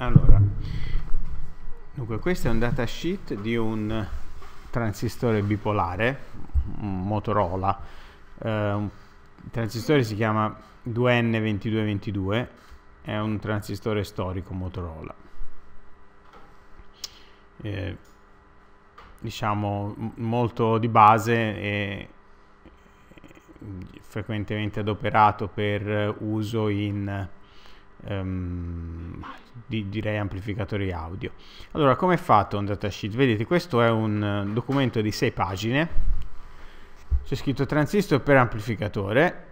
Allora, dunque questo è un datasheet di un transistore bipolare, Motorola. Eh, un il transistore si chiama 2N2222, è un transistore storico Motorola. Eh, diciamo molto di base e frequentemente adoperato per uso in ehm, di, direi amplificatori audio. Allora, come è fatto un datasheet? Vedete, questo è un eh, documento di 6 pagine, c'è scritto transistor per amplificatore,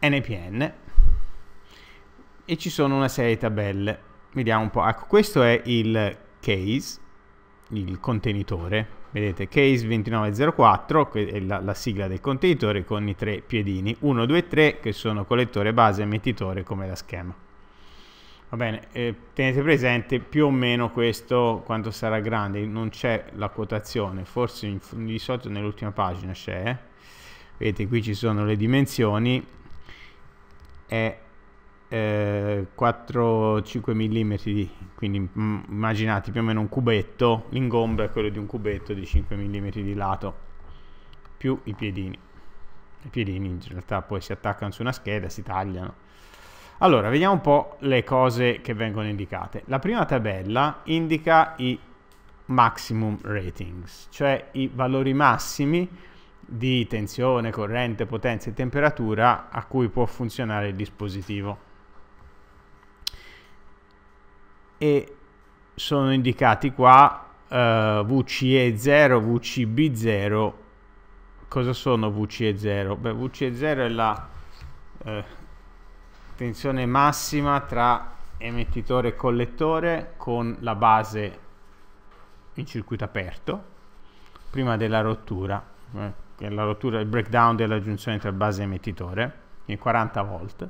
NPN, e ci sono una serie di tabelle. Vediamo un po', ecco, questo è il case, il contenitore, vedete case 2904 che è la, la, sigla del contenitore con i tre piedini 1 2 3 che sono collettore base emettitore come la schema va bene eh, tenete presente più o meno questo quanto sarà grande non c'è la quotazione forse in, di solito nell'ultima pagina c'è eh. vedete qui ci sono le dimensioni è eh, 4-5 mm, quindi immaginate più o meno un cubetto, l'ingombro è quello di un cubetto di 5 mm di lato, più i piedini. I piedini in realtà poi si attaccano su una scheda, si tagliano. Allora, vediamo un po' le cose che vengono indicate. La prima tabella indica i maximum ratings, cioè i valori massimi di tensione, corrente, potenza e temperatura a cui può funzionare il dispositivo. e sono indicati qua uh, eh, VCE0, VCB0. Cosa sono VCE0? Beh, VCE0 è la eh, tensione massima tra emettitore e collettore con la base in circuito aperto prima della rottura, eh, la rottura, il breakdown della giunzione tra base e emettitore in 40 volt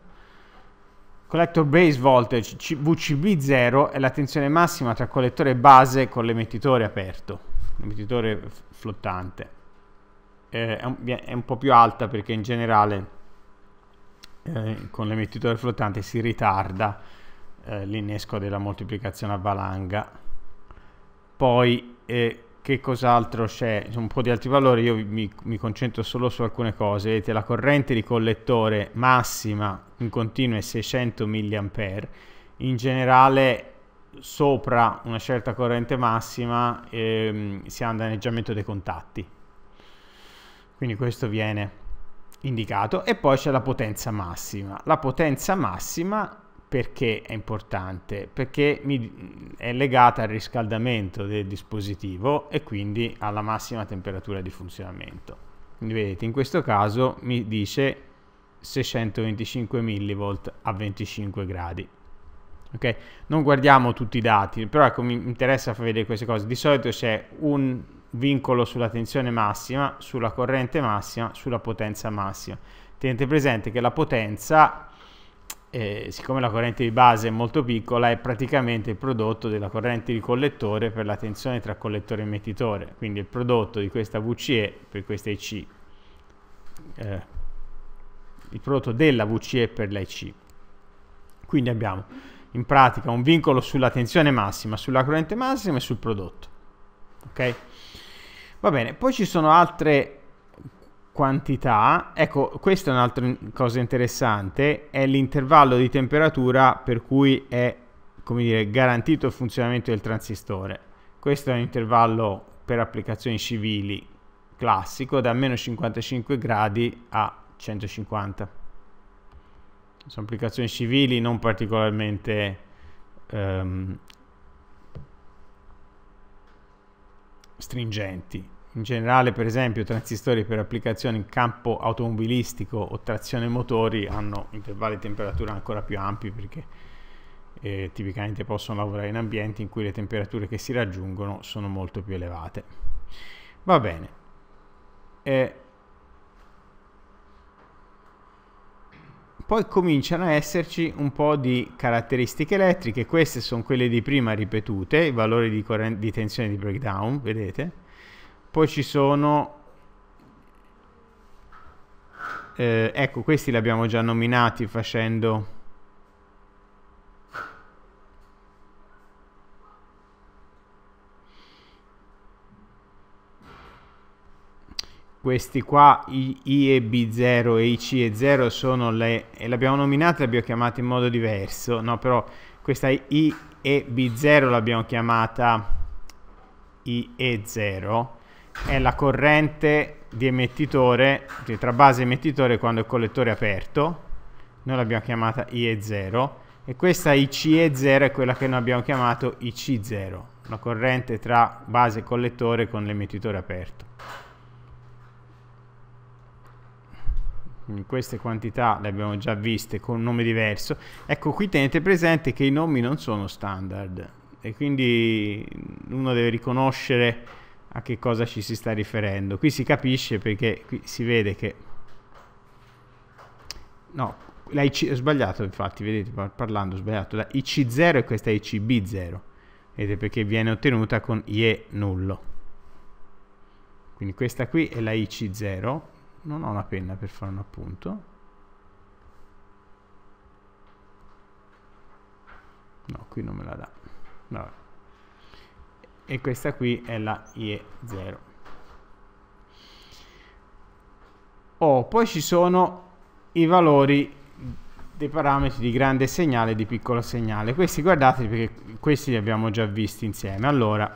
Collector base voltage VCB0 è la tensione massima tra collettore base con l'emettitore aperto, l'emettitore flottante. Eh, è, un, è, un, po' più alta perché in generale eh, con l'emettitore flottante si ritarda eh, l'innesco della moltiplicazione a valanga. Poi eh, che cos'altro c'è, un po' di altri valori, io mi, mi, concentro solo su alcune cose, vedete la corrente di collettore massima in continuo è 600 mA, in generale sopra una certa corrente massima ehm, si ha un danneggiamento dei contatti, quindi questo viene indicato e poi c'è la potenza massima, la potenza massima perché è importante? Perché mi, è legata al riscaldamento del dispositivo e quindi alla massima temperatura di funzionamento. Quindi vedete, in questo caso mi dice 625 millivolt a 25 gradi. Okay? Non guardiamo tutti i dati, però ecco, mi interessa far vedere queste cose. Di solito c'è un vincolo sulla tensione massima, sulla corrente massima, sulla potenza massima. Tenete presente che la potenza eh, siccome la corrente di base è molto piccola, è praticamente il prodotto della corrente di collettore per la tensione tra collettore e emettitore, quindi il prodotto di questa VCE per questa IC, eh, il prodotto della VCE per l'IC. Quindi abbiamo in pratica un vincolo sulla tensione massima, sulla corrente massima e sul prodotto. Ok? Va bene, poi ci sono altre quantità, ecco questa è un'altra cosa interessante, è l'intervallo di temperatura per cui è come dire, garantito il funzionamento del transistore. Questo è un intervallo per applicazioni civili classico da meno 55 gradi a 150. Sono applicazioni civili non particolarmente um, stringenti in generale per esempio transistori per applicazioni in campo automobilistico o trazione motori hanno intervalli di temperatura ancora più ampi perché eh, tipicamente possono lavorare in ambienti in cui le temperature che si raggiungono sono molto più elevate. Va bene. Eh, poi cominciano a esserci un po' di caratteristiche elettriche, queste sono quelle di prima ripetute, i valori di, di tensione di breakdown, vedete? Poi ci sono... Eh, ecco, questi li abbiamo già nominati facendo... questi qua I, I e B0 e I, C e 0 sono le e le abbiamo l'abbiamo le abbiamo chiamate in modo diverso no però questa I e B0 l'abbiamo chiamata I e 0 è la corrente di emettitore, cioè tra base e emettitore quando il collettore è aperto, noi l'abbiamo chiamata IE0 e questa ICE0 è quella che noi abbiamo chiamato IC0, la corrente tra base e collettore con l'emettitore aperto. Quindi queste quantità le abbiamo già viste con un nome diverso. Ecco, qui tenete presente che i nomi non sono standard e quindi uno deve riconoscere a che cosa ci si sta riferendo. Qui si capisce perché qui si vede che... No, la IC... ho sbagliato infatti, vedete, parlando ho sbagliato, la IC0 è questa ICB0. Vedete perché viene ottenuta con IE nullo. Quindi questa qui è la IC0. Non ho una penna per fare un appunto. No, qui non me la dà. No e questa qui è la IE0. Oh, poi ci sono i valori dei parametri di grande segnale e di piccolo segnale. Questi guardate perché questi li abbiamo già visti insieme. Allora,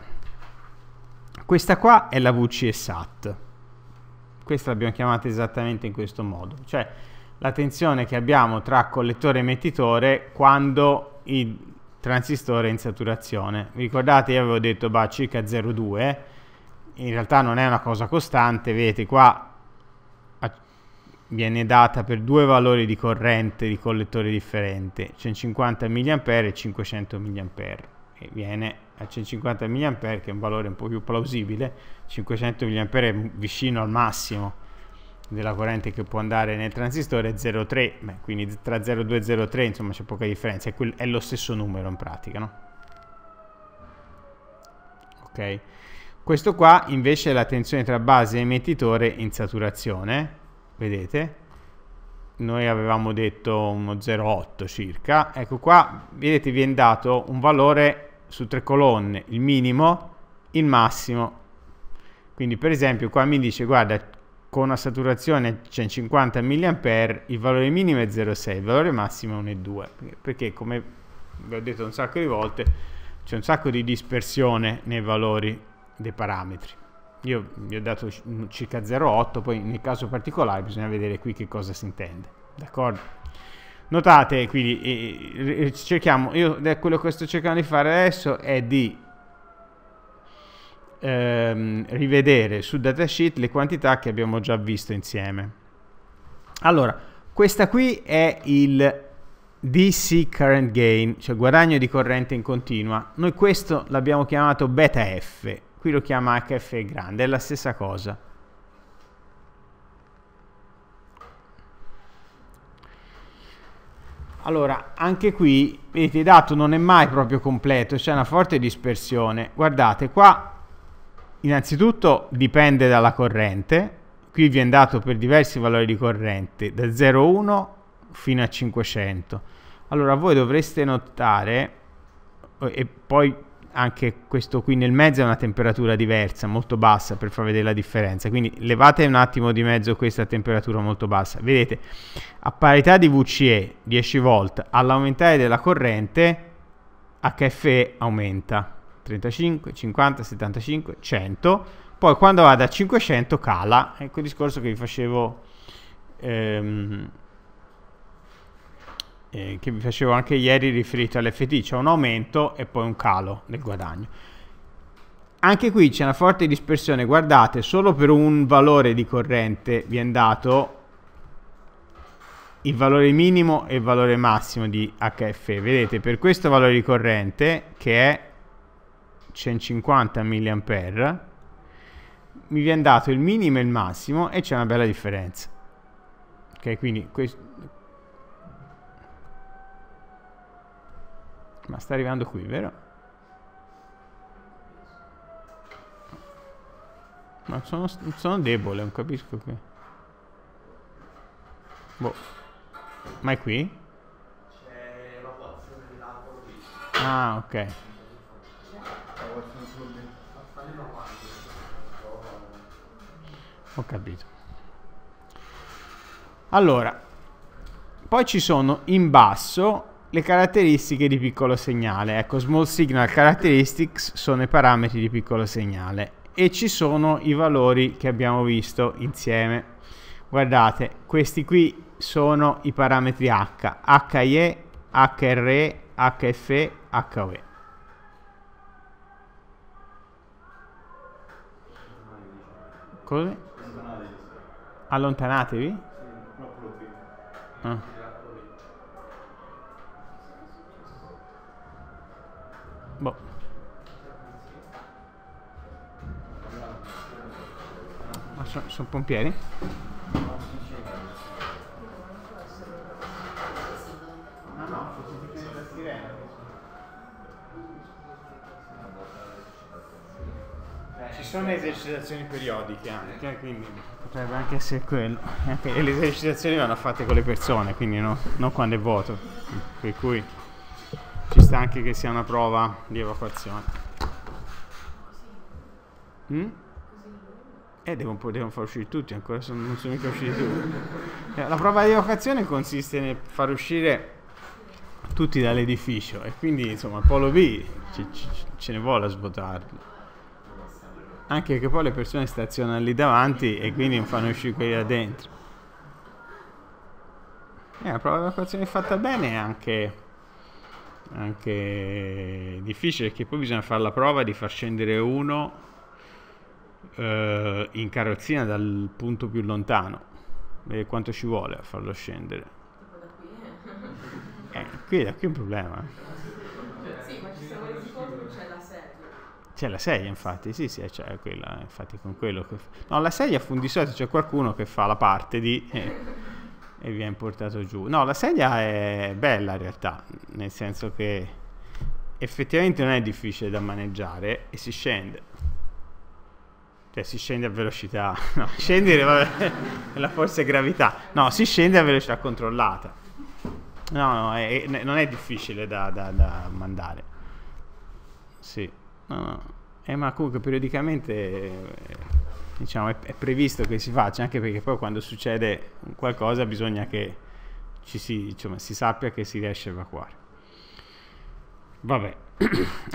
questa qua è la VCSAT. Questa l'abbiamo chiamata esattamente in questo modo. Cioè, la tensione che abbiamo tra collettore e emettitore quando i transistore in saturazione. Vi ricordate io avevo detto bah, circa 0,2, in realtà non è una cosa costante, vedete qua viene data per due valori di corrente di collettore differente, 150 mA e 500 mA, e viene a 150 mA che è un valore un po' più plausibile, 500 mA è vicino al massimo, della corrente che può andare nel transistore è 0,3, beh, quindi tra 0,2 e 0,3 insomma c'è poca differenza, è, è lo stesso numero in pratica, no? Ok, questo qua invece è la tensione tra base e emettitore in saturazione, vedete? Noi avevamo detto uno 0,8 circa, ecco qua, vedete viene dato un valore su tre colonne, il minimo, il massimo, quindi per esempio qua mi dice guarda con una saturazione 150 cioè, mA, il valore minimo è 0,6, il valore massimo è 1,2, perché come vi ho detto un sacco di volte, c'è un sacco di dispersione nei valori dei parametri. Io vi ho dato mm, circa 0,8, poi nel caso particolare bisogna vedere qui che cosa si intende, d'accordo? Notate, quindi, eh, eh, cerchiamo, io eh, quello che sto cercando di fare adesso è di ehm, rivedere sul datasheet le quantità che abbiamo già visto insieme. Allora, questa qui è il DC Current Gain, cioè guadagno di corrente in continua. Noi questo l'abbiamo chiamato beta F, qui lo chiama HF grande, è la stessa cosa. Allora, anche qui, vedete, il dato non è mai proprio completo, c'è una forte dispersione. Guardate, qua Innanzitutto dipende dalla corrente, qui viene dato per diversi valori di corrente, da 0,1 fino a 500. Allora voi dovreste notare, eh, e poi anche questo qui nel mezzo è una temperatura diversa, molto bassa per far vedere la differenza, quindi levate un attimo di mezzo questa temperatura molto bassa. Vedete, a parità di VCE 10 volt, all'aumentare della corrente HFE aumenta 35, 50, 75, 100, poi quando va da 500 cala, è quel discorso che vi facevo, ehm, eh, che vi facevo anche ieri riferito all'FT, c'è un aumento e poi un calo nel guadagno. Anche qui c'è una forte dispersione, guardate, solo per un valore di corrente viene dato il valore minimo e il valore massimo di HF. Vedete, per questo valore di corrente, che è 150 mAh, mi viene dato il minimo e il massimo e c'è una bella differenza. Ok, quindi questo... Ma sta arrivando qui, vero? Ma sono, sono debole, non capisco che... Boh. Ma è qui? C'è la l'evacuazione dell'acqua qui. Ah, ok. Ho capito. Allora, poi ci sono in basso le caratteristiche di piccolo segnale. Ecco, small signal characteristics sono i parametri di piccolo segnale e ci sono i valori che abbiamo visto insieme. Guardate, questi qui sono i parametri H, HIE, HRE, HFE, HOE. Cos'è? Allontanatevi. Sì, proprio Ah. Boh. Ma ah, sono, sono pompieri? Ci sono esercitazioni periodiche anche, eh, quindi potrebbe anche essere quello. Anche le esercitazioni vanno fatte con le persone, quindi no, non quando è vuoto. Per cui ci sta anche che sia una prova di evacuazione. Mm? Eh, devono, devono far uscire tutti, ancora sono, non sono mica usciti tutti. Eh, la prova di evacuazione consiste nel far uscire tutti dall'edificio e quindi insomma il polo B ce, ce, ce ne vuole a svuotarlo anche che poi le persone stazionano lì davanti e quindi non fanno uscire quelli da dentro. Eh, la prova di evacuazione fatta bene è anche, anche difficile perché poi bisogna fare la prova di far scendere uno eh, in carrozzina dal punto più lontano. Vedete quanto ci vuole a farlo scendere. Eh. eh, qui, qui è un problema. C'è la sedia, infatti, sì sì, c'è quella, infatti con quello che... No, la sedia fu di solito c'è qualcuno che fa la parte di... Eh, e viene portato giù. No, la sedia è bella in realtà, nel senso che effettivamente non è difficile da maneggiare e si scende. Cioè si scende a velocità, no, scendere vabbè, è la forza gravità. No, si scende a velocità controllata. No, no, è, è, non è difficile da, da, da mandare. Sì. No, no. Eh, ma comunque periodicamente eh, diciamo, è, è, previsto che si faccia, anche perché poi quando succede qualcosa bisogna che ci si, diciamo, si sappia che si riesce a evacuare. Vabbè,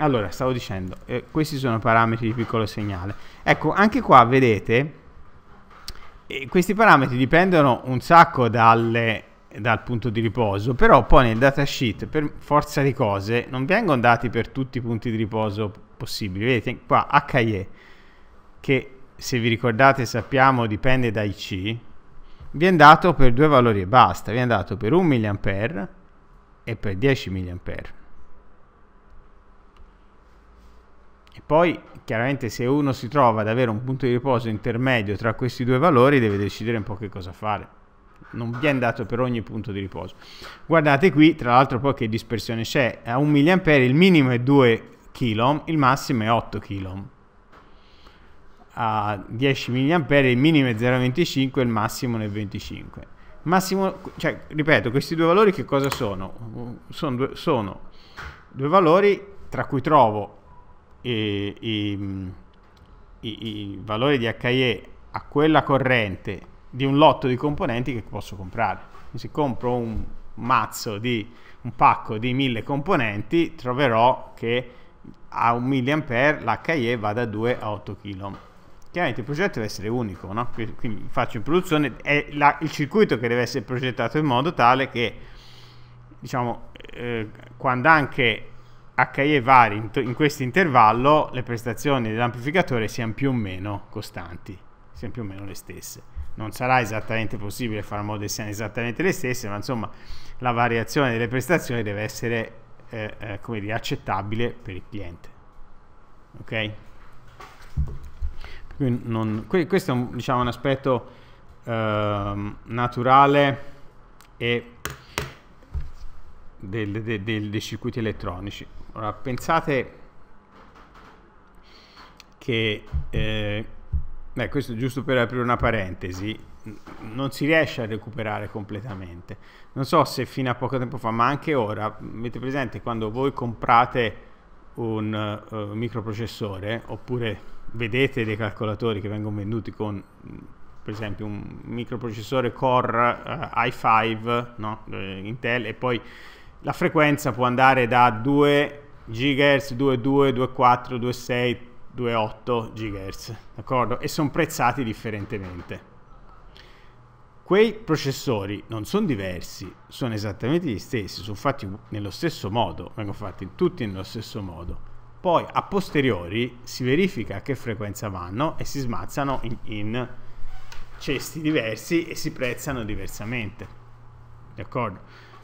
allora stavo dicendo, eh, questi sono parametri di piccolo segnale. Ecco, anche qua vedete, eh, questi parametri dipendono un sacco dalle, dal punto di riposo, però poi nel datasheet per forza di cose non vengono dati per tutti i punti di riposo possibili. Vedete qua HE, che se vi ricordate sappiamo dipende dai C, viene dato per due valori e basta, viene dato per 1 mA e per 10 mA. E poi chiaramente se uno si trova ad avere un punto di riposo intermedio tra questi due valori deve decidere un po' che cosa fare. Non viene dato per ogni punto di riposo. Guardate qui, tra l'altro poi che dispersione c'è. A 1 mA il minimo è 2 kg, il massimo è 8 kg. A 10 mA il minimo è 0,25, il massimo è 25. Massimo, cioè, ripeto, questi due valori che cosa sono? Sono due, sono due valori tra cui trovo i, i, i, i valori di HE a quella corrente di un lotto di componenti che posso comprare. Se compro un mazzo di un pacco di mille componenti, troverò che a 1 mA l'HE va da 2 a 8 kg. Chiaramente il progetto deve essere unico, no? quindi faccio in produzione, è la, il circuito che deve essere progettato in modo tale che, diciamo, eh, quando anche HE vari in, in questo intervallo, le prestazioni dell'amplificatore siano più o meno costanti, siano più o meno le stesse. Non sarà esattamente possibile fare in modo che siano esattamente le stesse, ma insomma la variazione delle prestazioni deve essere eh, come dire, accettabile per il cliente. Ok? Non, questo è un, diciamo, un aspetto eh, naturale e del, del, del, dei circuiti elettronici. Ora, pensate che, eh, beh, questo è giusto per aprire una parentesi, non si riesce a recuperare completamente. Non so se fino a poco tempo fa, ma anche ora, avete presente quando voi comprate un uh, microprocessore oppure vedete dei calcolatori che vengono venduti con per esempio un microprocessore core uh, eh, i5 no? Eh, Intel e poi la frequenza può andare da 2 GHz, 2,2, 2,4, 2,6, 2,8 GHz, d'accordo? E sono prezzati differentemente. Quei processori non sono diversi, sono esattamente gli stessi, sono fatti nello stesso modo, vengono fatti tutti nello stesso modo. Poi a posteriori si verifica a che frequenza vanno e si smazzano in, in cesti diversi e si prezzano diversamente. D'accordo?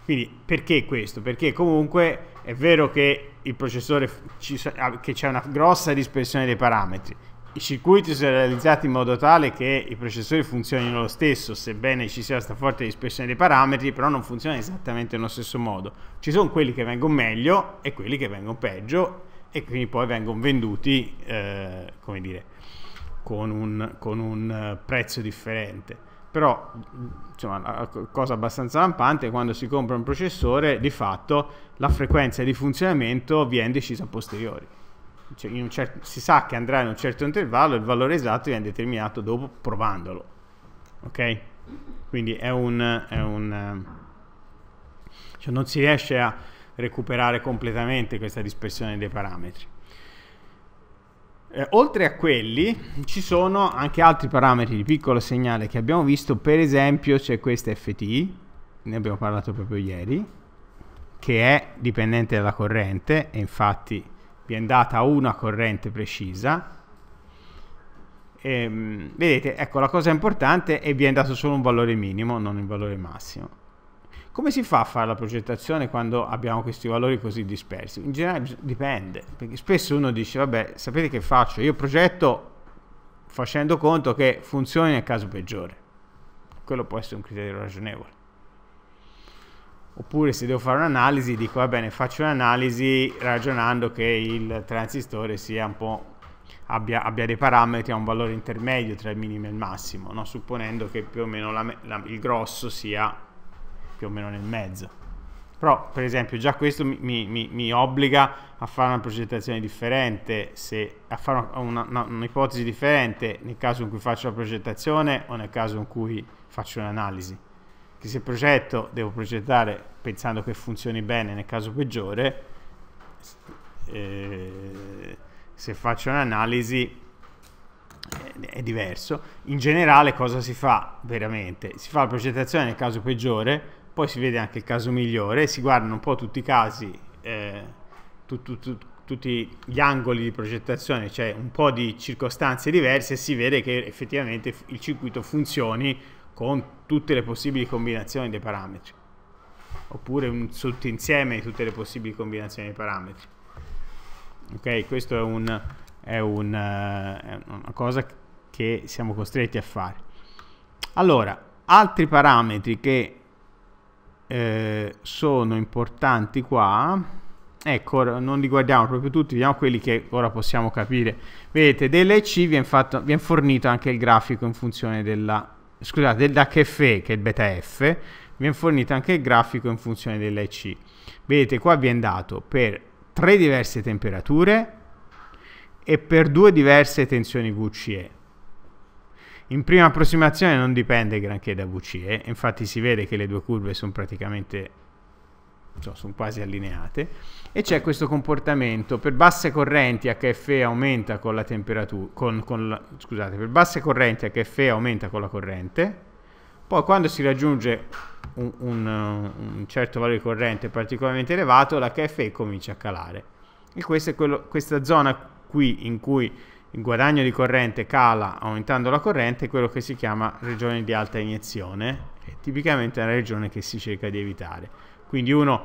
Quindi perché questo? Perché comunque è vero che il processore che c'è una grossa dispersione dei parametri, i circuiti sono realizzati in modo tale che i processori funzionino lo stesso, sebbene ci sia questa forte dispersione dei parametri, però non funziona esattamente nello stesso modo. Ci sono quelli che vengono meglio e quelli che vengono peggio e quindi poi vengono venduti, eh, come dire, con un, con un eh, prezzo differente. Però, insomma, la cosa abbastanza lampante è quando si compra un processore, di fatto la frequenza di funzionamento viene decisa a posteriori cioè certo, si sa che andrà in un certo intervallo, il valore esatto viene determinato dopo provandolo. Ok? Quindi è un... È un cioè non si riesce a recuperare completamente questa dispersione dei parametri. Eh, oltre a quelli ci sono anche altri parametri di piccolo segnale che abbiamo visto, per esempio c'è questa FT, ne abbiamo parlato proprio ieri, che è dipendente dalla corrente e infatti viene data una corrente precisa. E, ehm, vedete, ecco, la cosa importante è vi è andato solo un valore minimo, non il valore massimo. Come si fa a fare la progettazione quando abbiamo questi valori così dispersi? In generale dipende, perché spesso uno dice, vabbè, sapete che faccio? Io progetto facendo conto che funzioni nel caso peggiore. Quello può essere un criterio ragionevole. Oppure se devo fare un'analisi dico va bene, faccio un'analisi ragionando che il transistore sia un po' Abbia, abbia, dei parametri a un valore intermedio tra il minimo e il massimo, no? supponendo che più o meno la, la, il grosso sia più o meno nel mezzo. Però, per esempio, già questo mi, mi, mi obbliga a fare una progettazione differente, se, a fare una, un'ipotesi differente nel caso in cui faccio la progettazione o nel caso in cui faccio un'analisi che se progetto devo progettare pensando che funzioni bene nel caso peggiore, eh, se faccio un'analisi eh, è diverso. In generale cosa si fa veramente? Si fa la progettazione nel caso peggiore, poi si vede anche il caso migliore, si guardano un po' tutti i casi, eh, tu, tu, tu, tutti gli angoli di progettazione, cioè un po' di circostanze diverse e si vede che effettivamente il circuito funzioni con tutte le possibili combinazioni dei parametri oppure un sottinsieme di tutte le possibili combinazioni dei parametri ok questo è, un, è, un, eh, è una cosa che siamo costretti a fare allora altri parametri che eh, sono importanti qua ecco ora non li guardiamo proprio tutti vediamo quelli che ora possiamo capire vedete dell'EC viene, fatto, viene fornito anche il grafico in funzione della scusate, da caffè che è il beta F, viene fornito anche il grafico in funzione dell'IC. Vedete qua viene dato per tre diverse temperature e per due diverse tensioni VCE. In prima approssimazione non dipende granché da VCE, infatti si vede che le due curve sono praticamente cioè sono quasi allineate, e c'è questo comportamento, per basse correnti HF aumenta con la temperatura, con, con la, scusate, per basse correnti HF aumenta con la corrente, poi quando si raggiunge un, un, un certo valore di corrente particolarmente elevato, l'HF comincia a calare. E questa, è quello, questa zona qui in cui il guadagno di corrente cala aumentando la corrente è quello che si chiama regione di alta iniezione, è tipicamente una regione che si cerca di evitare. Quindi uno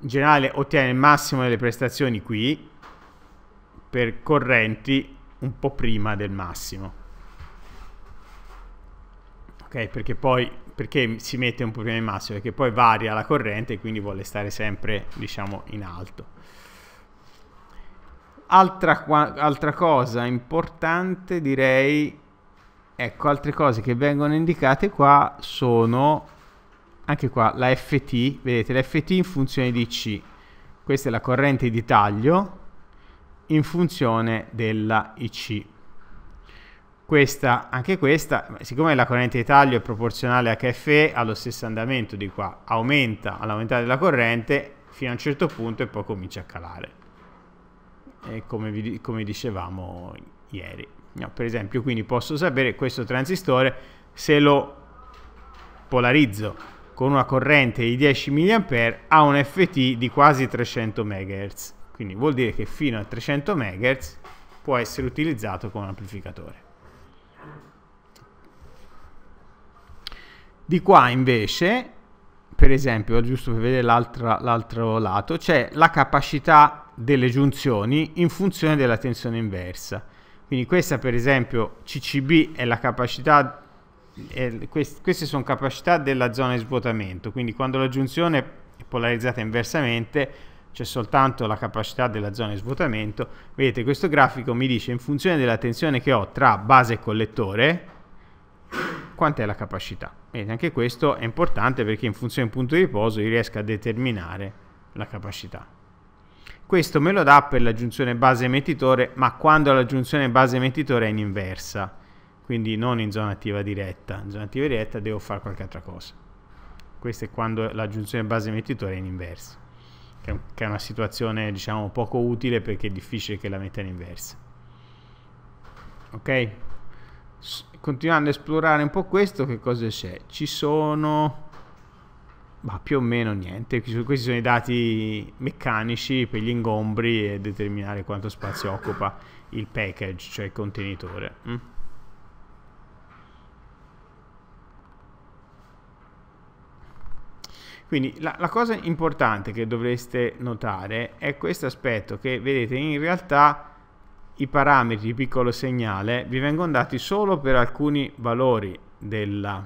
in generale ottiene il massimo delle prestazioni qui per correnti un po' prima del massimo. Ok, perché poi perché si mette un po' prima del massimo? Perché poi varia la corrente e quindi vuole stare sempre, diciamo, in alto. Altra, altra cosa importante direi, ecco, altre cose che vengono indicate qua sono anche qua la ft, vedete la ft in funzione di c, questa è la corrente di taglio in funzione della IC. Questa, anche questa, siccome la corrente di taglio è proporzionale a HFE, ha lo stesso andamento di qua, aumenta all'aumentare della corrente fino a un certo punto e poi comincia a calare, e come, vi, come dicevamo ieri. No, per esempio, quindi posso sapere questo transistore se lo polarizzo con una corrente di 10 mA ha un FT di quasi 300 MHz. Quindi vuol dire che fino a 300 MHz può essere utilizzato come amplificatore. Di qua invece, per esempio, giusto per vedere l'altro lato, c'è la capacità delle giunzioni in funzione della tensione inversa. Quindi questa per esempio CCB è la capacità eh, quest- queste sono capacità della zona di svuotamento, quindi quando la giunzione è polarizzata inversamente c'è soltanto la capacità della zona di svuotamento. Vedete, questo grafico mi dice in funzione della tensione che ho tra base e collettore, quant'è la capacità. Vedete, anche questo è importante perché in funzione del punto di riposo io riesco a determinare la capacità. Questo me lo dà per la giunzione base-emettitore, ma quando la giunzione base-emettitore è in inversa quindi non in zona attiva diretta, in zona attiva diretta devo fare qualche altra cosa. Questo è quando l'aggiunzione base emettitore è in inversa, che è una situazione diciamo poco utile perché è difficile che la metta in inversa. Ok? Continuando a esplorare un po' questo, che cosa c'è? Ci sono bah, più o meno niente, questi sono i dati meccanici per gli ingombri e determinare quanto spazio occupa il package, cioè il contenitore. Mm? Quindi la, la cosa importante che dovreste notare è questo aspetto che vedete in realtà i parametri di piccolo segnale vi vengono dati solo per alcuni valori della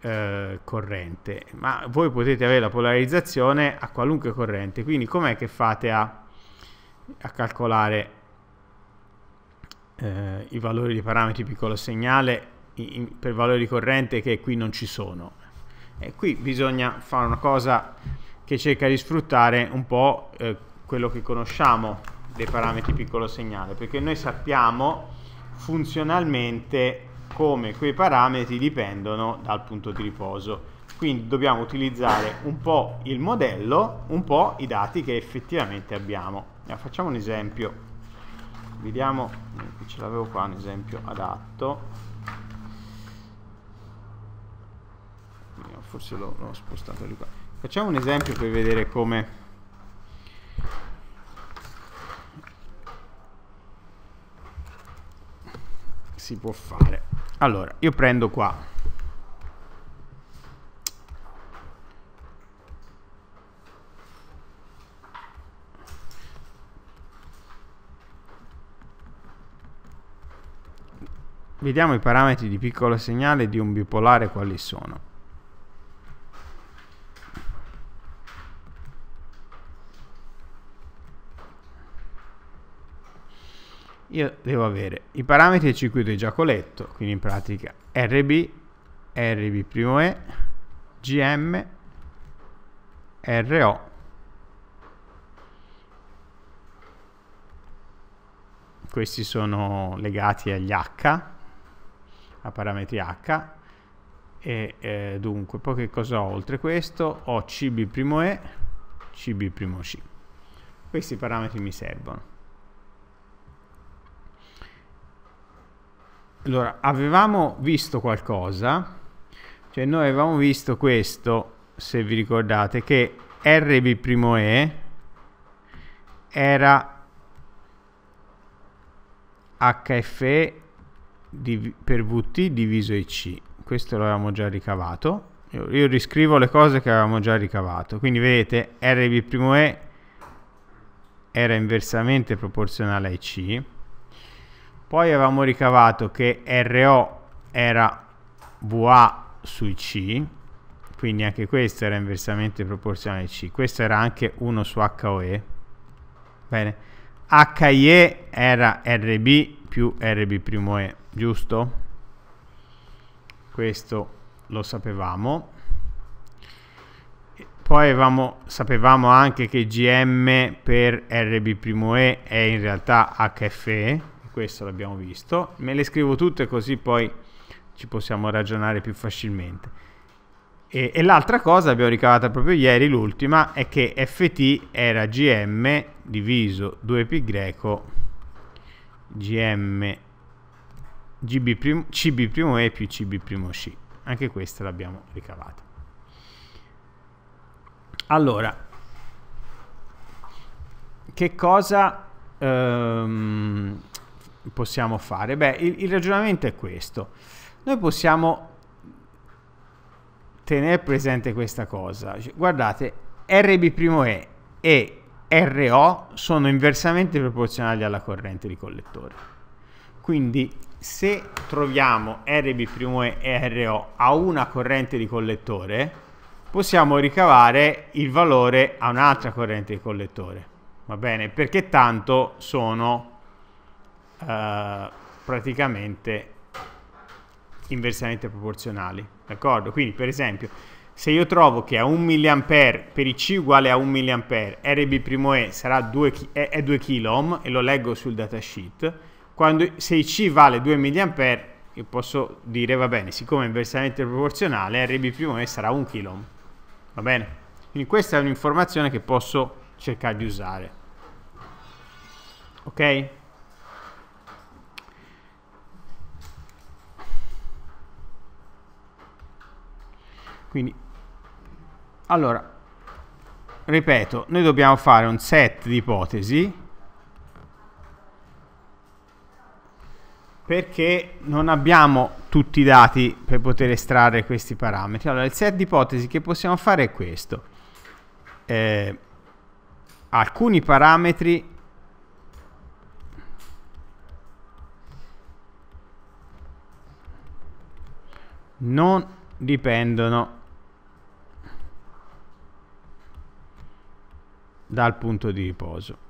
eh, corrente ma voi potete avere la polarizzazione a qualunque corrente quindi com'è che fate a, a calcolare eh, i valori di parametri piccolo segnale in, in, per valori di corrente che qui non ci sono e qui bisogna fare una cosa che cerca di sfruttare un po' eh, quello che conosciamo dei parametri piccolo segnale, perché noi sappiamo funzionalmente come quei parametri dipendono dal punto di riposo. Quindi dobbiamo utilizzare un po' il modello, un po' i dati che effettivamente abbiamo. Facciamo un esempio. Vediamo, eh, ce l'avevo qua un esempio adatto. forse l'ho spostato di qua facciamo un esempio per vedere come si può fare allora io prendo qua vediamo i parametri di piccolo segnale di un bipolare quali sono io devo avere i parametri del circuito di Giacoletto, quindi in pratica RB, RB'E, GM, RO questi sono legati agli H, a parametri H, e eh, dunque poi che cosa ho oltre questo? Ho CB'E, CB'C. Questi parametri mi servono. allora avevamo visto qualcosa cioè noi avevamo visto questo se vi ricordate che RB'E era HFE di, per VT diviso IC questo l'avevamo già ricavato io, io, riscrivo le cose che avevamo già ricavato quindi vedete RB'E era inversamente proporzionale a IC poi avevamo ricavato che RO era VA sui C, quindi anche questo era inversamente proporzionale a C. Questo era anche 1 su HOE. Bene. HIE era RB più RB'E, giusto? Questo lo sapevamo. Poi avevamo, sapevamo anche che GM per RB'E è in realtà HFE, questo l'abbiamo visto, me le scrivo tutte così poi ci possiamo ragionare più facilmente. E, e l'altra cosa, abbiamo ricavata proprio ieri, l'ultima, è che ft era gm diviso 2π greco gm gb cb', più cb'c. Anche questa l'abbiamo ricavata. Allora, che cosa... Um, possiamo fare? Beh, il, il ragionamento è questo. Noi possiamo tenere presente questa cosa. Cioè, guardate, RB'E e RO sono inversamente proporzionali alla corrente di collettore. Quindi se troviamo RB'E e RO a una corrente di collettore, possiamo ricavare il valore a un'altra corrente di collettore. Va bene? Perché tanto sono eh, praticamente inversamente proporzionali. D'accordo? Quindi, per esempio, se io trovo che a 1 mA per IC uguale a 1 mA, RB'E sarà 2, è 2 kΩ e lo leggo sul datasheet, quando, se IC vale 2 mA, io posso dire, va bene, siccome è inversamente proporzionale, RB'E sarà 1 kOhm, Va bene? Quindi questa è un'informazione che posso cercare di usare. Ok? Quindi, allora, ripeto, noi dobbiamo fare un set di ipotesi perché non abbiamo tutti i dati per poter estrarre questi parametri. Allora, il set di ipotesi che possiamo fare è questo. Eh, alcuni parametri non dipendono dal punto di riposo.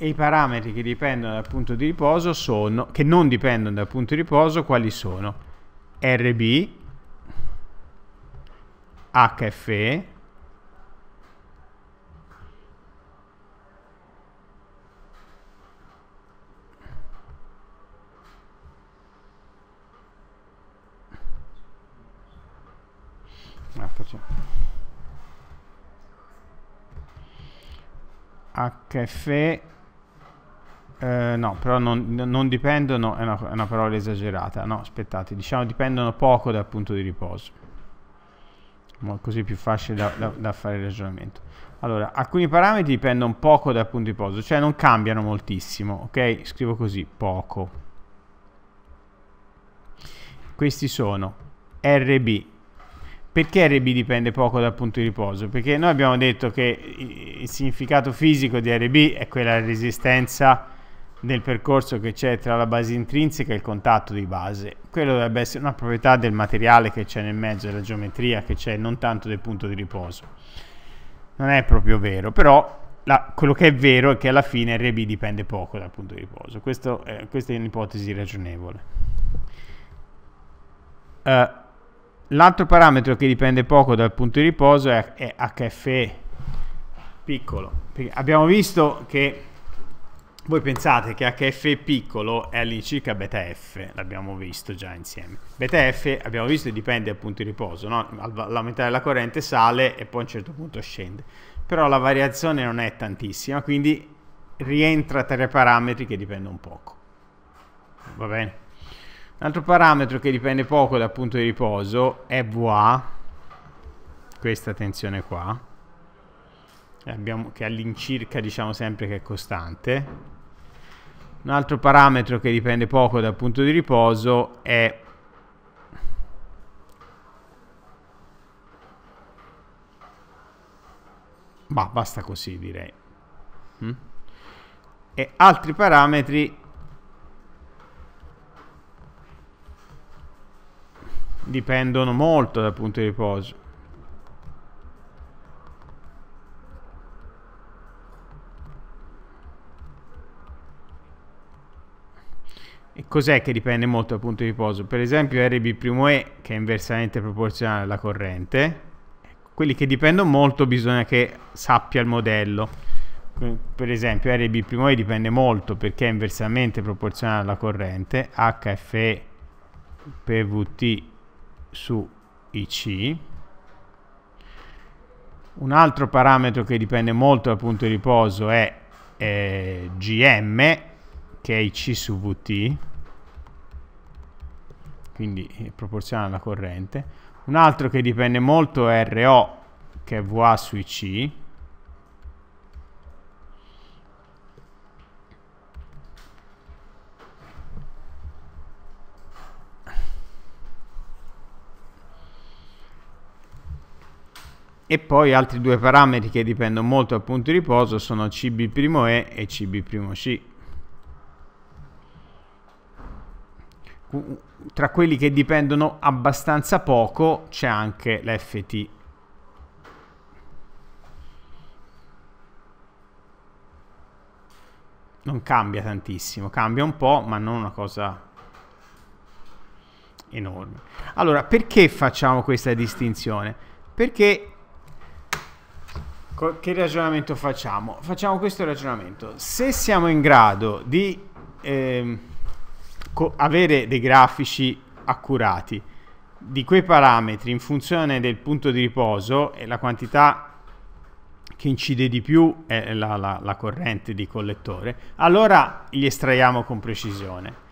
E i parametri che dipendono dal punto di riposo sono, che non dipendono dal punto di riposo, quali sono? RB, HFE, Eccoci. HF eh, no, però non, non dipendono, è una, è una parola esagerata, no, aspettate, diciamo dipendono poco dal punto di riposo, così è più facile da, da, da fare il ragionamento. Allora, alcuni parametri dipendono poco dal punto di riposo, cioè non cambiano moltissimo, ok? Scrivo così, poco. Questi sono RB, perché RB dipende poco dal punto di riposo? Perché noi abbiamo detto che il significato fisico di RB è quella resistenza del percorso che c'è tra la base intrinseca e il contatto di base. Quello dovrebbe essere una proprietà del materiale che c'è nel mezzo, della geometria che c'è, non tanto del punto di riposo. Non è proprio vero, però la, quello che è vero è che alla fine RB dipende poco dal punto di riposo. Questo, eh, questa è un'ipotesi ragionevole. Uh, L'altro parametro che dipende poco dal punto di riposo è, è HFE piccolo. Perché abbiamo visto che voi pensate che HFE piccolo è all'incirca beta F, l'abbiamo visto già insieme. Beta F, abbiamo visto, dipende dal punto di riposo, no? l'aumentare della corrente sale e poi a un certo punto scende. Però la variazione non è tantissima, quindi rientra tra i parametri che dipendono poco. Va bene? Un altro parametro che dipende poco dal punto di riposo è VA, questa tensione qua, abbiamo, che all'incirca diciamo sempre che è costante. Un altro parametro che dipende poco dal punto di riposo è Bah, basta così direi. Mm? E altri parametri dipendono molto dal punto di riposo. E cos'è che dipende molto dal punto di riposo? Per esempio RB primo E che è inversamente proporzionale alla corrente, quelli che dipendono molto bisogna che sappia il modello. Per esempio RB primo E dipende molto perché è inversamente proporzionale alla corrente, HFE PVT su IC. Un altro parametro che dipende molto dal punto di riposo è eh, GM, che è IC su VT, quindi è proporzionale alla corrente. Un altro che dipende molto è RO, che è VA su IC. e poi altri due parametri che dipendono molto dal punto di riposo sono CB'E e CB'C. Tra quelli che dipendono abbastanza poco c'è anche l'FT. Non cambia tantissimo, cambia un po', ma non una cosa enorme. Allora, perché facciamo questa distinzione? Perché che ragionamento facciamo? Facciamo questo ragionamento. Se siamo in grado di eh, co- avere dei grafici accurati di quei parametri in funzione del punto di riposo e la quantità che incide di più è la, la, la corrente di collettore, allora li estraiamo con precisione.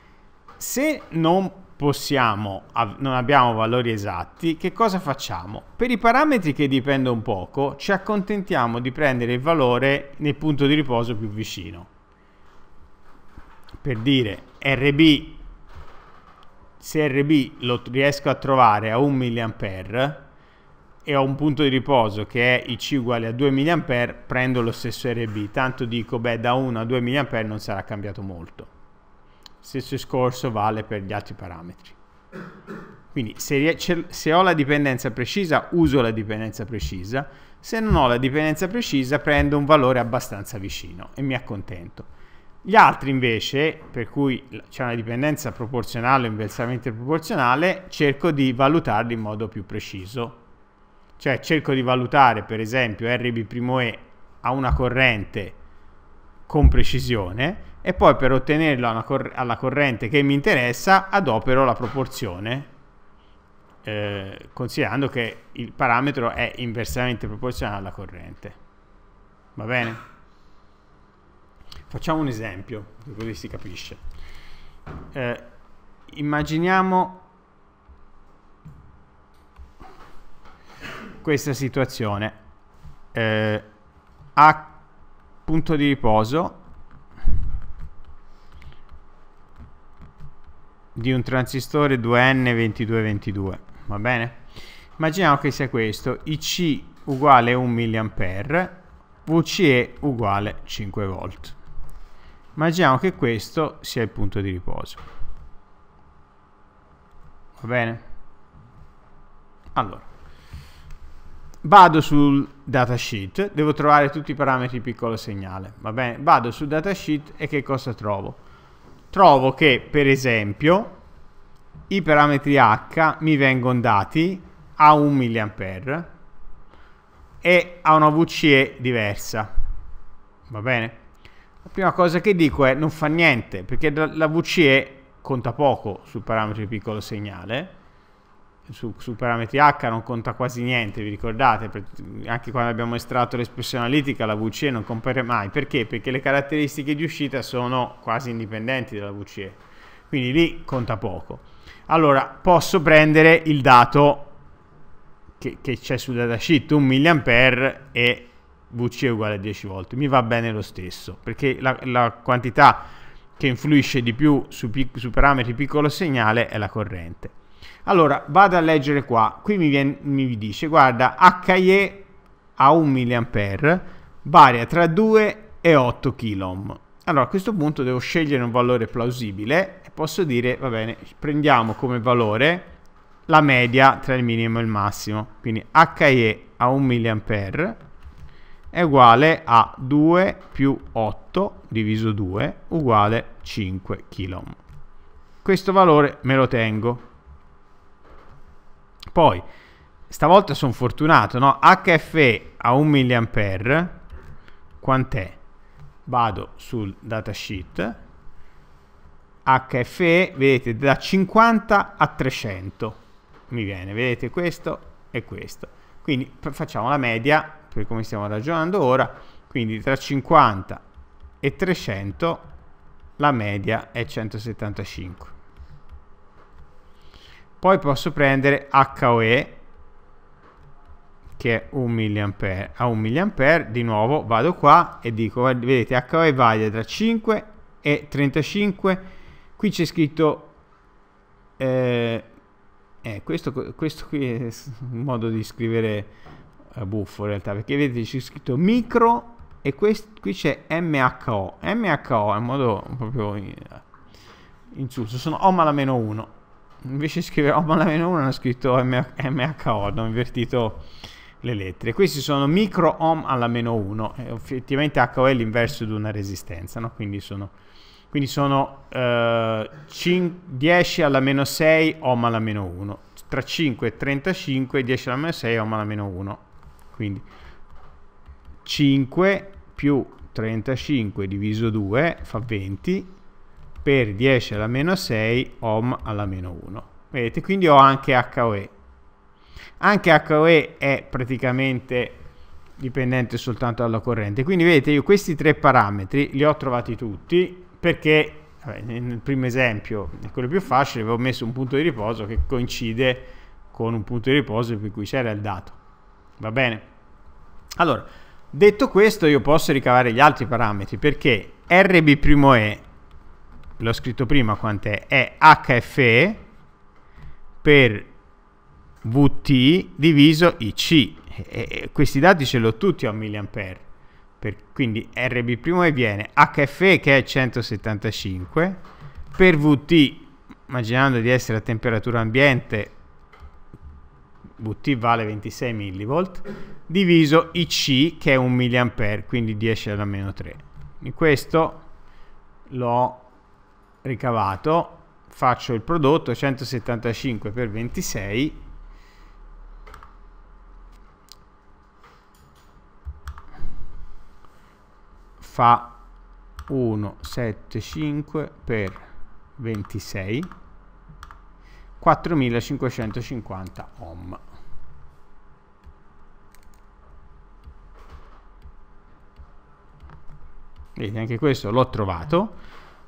Se non possiamo, non abbiamo valori esatti, che cosa facciamo? Per i parametri che dipendono poco, ci accontentiamo di prendere il valore nel punto di riposo più vicino. Per dire RB, se RB lo riesco a trovare a 1 mA e ho un punto di riposo che è IC uguale a 2 mA, prendo lo stesso RB, tanto dico beh da 1 a 2 mA non sarà cambiato molto stesso discorso vale per gli altri parametri. Quindi se, se, ho la dipendenza precisa, uso la dipendenza precisa, se non ho la dipendenza precisa prendo un valore abbastanza vicino e mi accontento. Gli altri invece, per cui c'è una dipendenza proporzionale o inversamente proporzionale, cerco di valutarli in modo più preciso. Cioè cerco di valutare per esempio RB'E a una corrente con precisione e poi per ottenerlo cor- alla corrente che mi interessa adopero la proporzione eh, considerando che il parametro è inversamente proporzionale alla corrente va bene? facciamo un esempio così si capisce eh, immaginiamo questa situazione eh, a punto di riposo di un transistore 2N2222, va bene? Immaginiamo che sia questo, IC uguale 1 mA, VCE uguale 5 V. Immaginiamo che questo sia il punto di riposo. Va bene? Allora, vado sul datasheet, devo trovare tutti i parametri piccolo segnale, va bene? Vado sul datasheet e che cosa trovo? trovo che per esempio i parametri H mi vengono dati a 1 mA e a una VCE diversa. Va bene? La prima cosa che dico è non fa niente perché la VCE conta poco sul parametro di piccolo segnale su, su, parametri H non conta quasi niente, vi ricordate? Per, anche quando abbiamo estratto l'espressione analitica, la VCE non compare mai. Perché? Perché le caratteristiche di uscita sono quasi indipendenti dalla VCE. Quindi lì conta poco. Allora, posso prendere il dato che, c'è sul datasheet, 1 mA e VCE uguale a 10 volt. Mi va bene lo stesso, perché la, la quantità che influisce di più su, su parametri piccolo segnale è la corrente. Allora, vado a leggere qua. Qui mi, viene, mi dice, guarda, HE a 1 mA varia tra 2 e 8 kilo Allora, a questo punto devo scegliere un valore plausibile posso dire, va bene, prendiamo come valore la media tra il minimo e il massimo. Quindi HE a 1 mA è uguale a 2 più 8 diviso 2 uguale 5 kilo Questo valore me lo tengo. Poi, stavolta sono fortunato, no? HFE a 1 mA, quant'è? Vado sul datasheet, HFE, vedete, da 50 a 300 mi viene, vedete questo e questo. Quindi facciamo la media, per come stiamo ragionando ora, quindi tra 50 e 300 la media è 175 poi posso prendere HOE che è 1 milliampere a 1 mA di nuovo vado qua e dico vedete HOE varia tra 5 e 35 qui c'è scritto eh, eh, questo, questo qui è un modo di scrivere eh, buffo in realtà perché vedete c'è scritto micro e quest, qui c'è MHO MHO è un modo proprio in, insulso sono O alla meno 1 invece scrive Obama meno 1 hanno scritto MHO, hanno invertito le lettere. Questi sono micro ohm alla meno 1, effettivamente HO è l'inverso di una resistenza, no? quindi sono, quindi sono eh, 10 alla meno 6 ohm alla meno 1, tra 5 e 35 10 alla meno 6 ohm alla meno 1, quindi 5 più 35 diviso 2 fa 20 per 10 alla meno 6 ohm alla meno 1. Vedete, quindi ho anche HOE. Anche HOE è praticamente dipendente soltanto dalla corrente. Quindi vedete, io questi tre parametri li ho trovati tutti perché nel primo esempio, quello più facile, avevo messo un punto di riposo che coincide con un punto di riposo per cui c'era il dato. Va bene? Allora, detto questo, io posso ricavare gli altri parametri perché RB'E l'ho scritto prima quant'è, è HFE per VT diviso IC. E, e questi dati ce l'ho tutti a milliampere. Per, quindi RB' viene HFE che è 175 per VT, immaginando di essere a temperatura ambiente, VT vale 26 mV, diviso IC che è 1 mA, quindi 10 alla meno 3. In questo l'ho ricavato faccio il prodotto 175 per 26 fa 175 per 26 4550 ohm Vedete, anche questo l'ho trovato.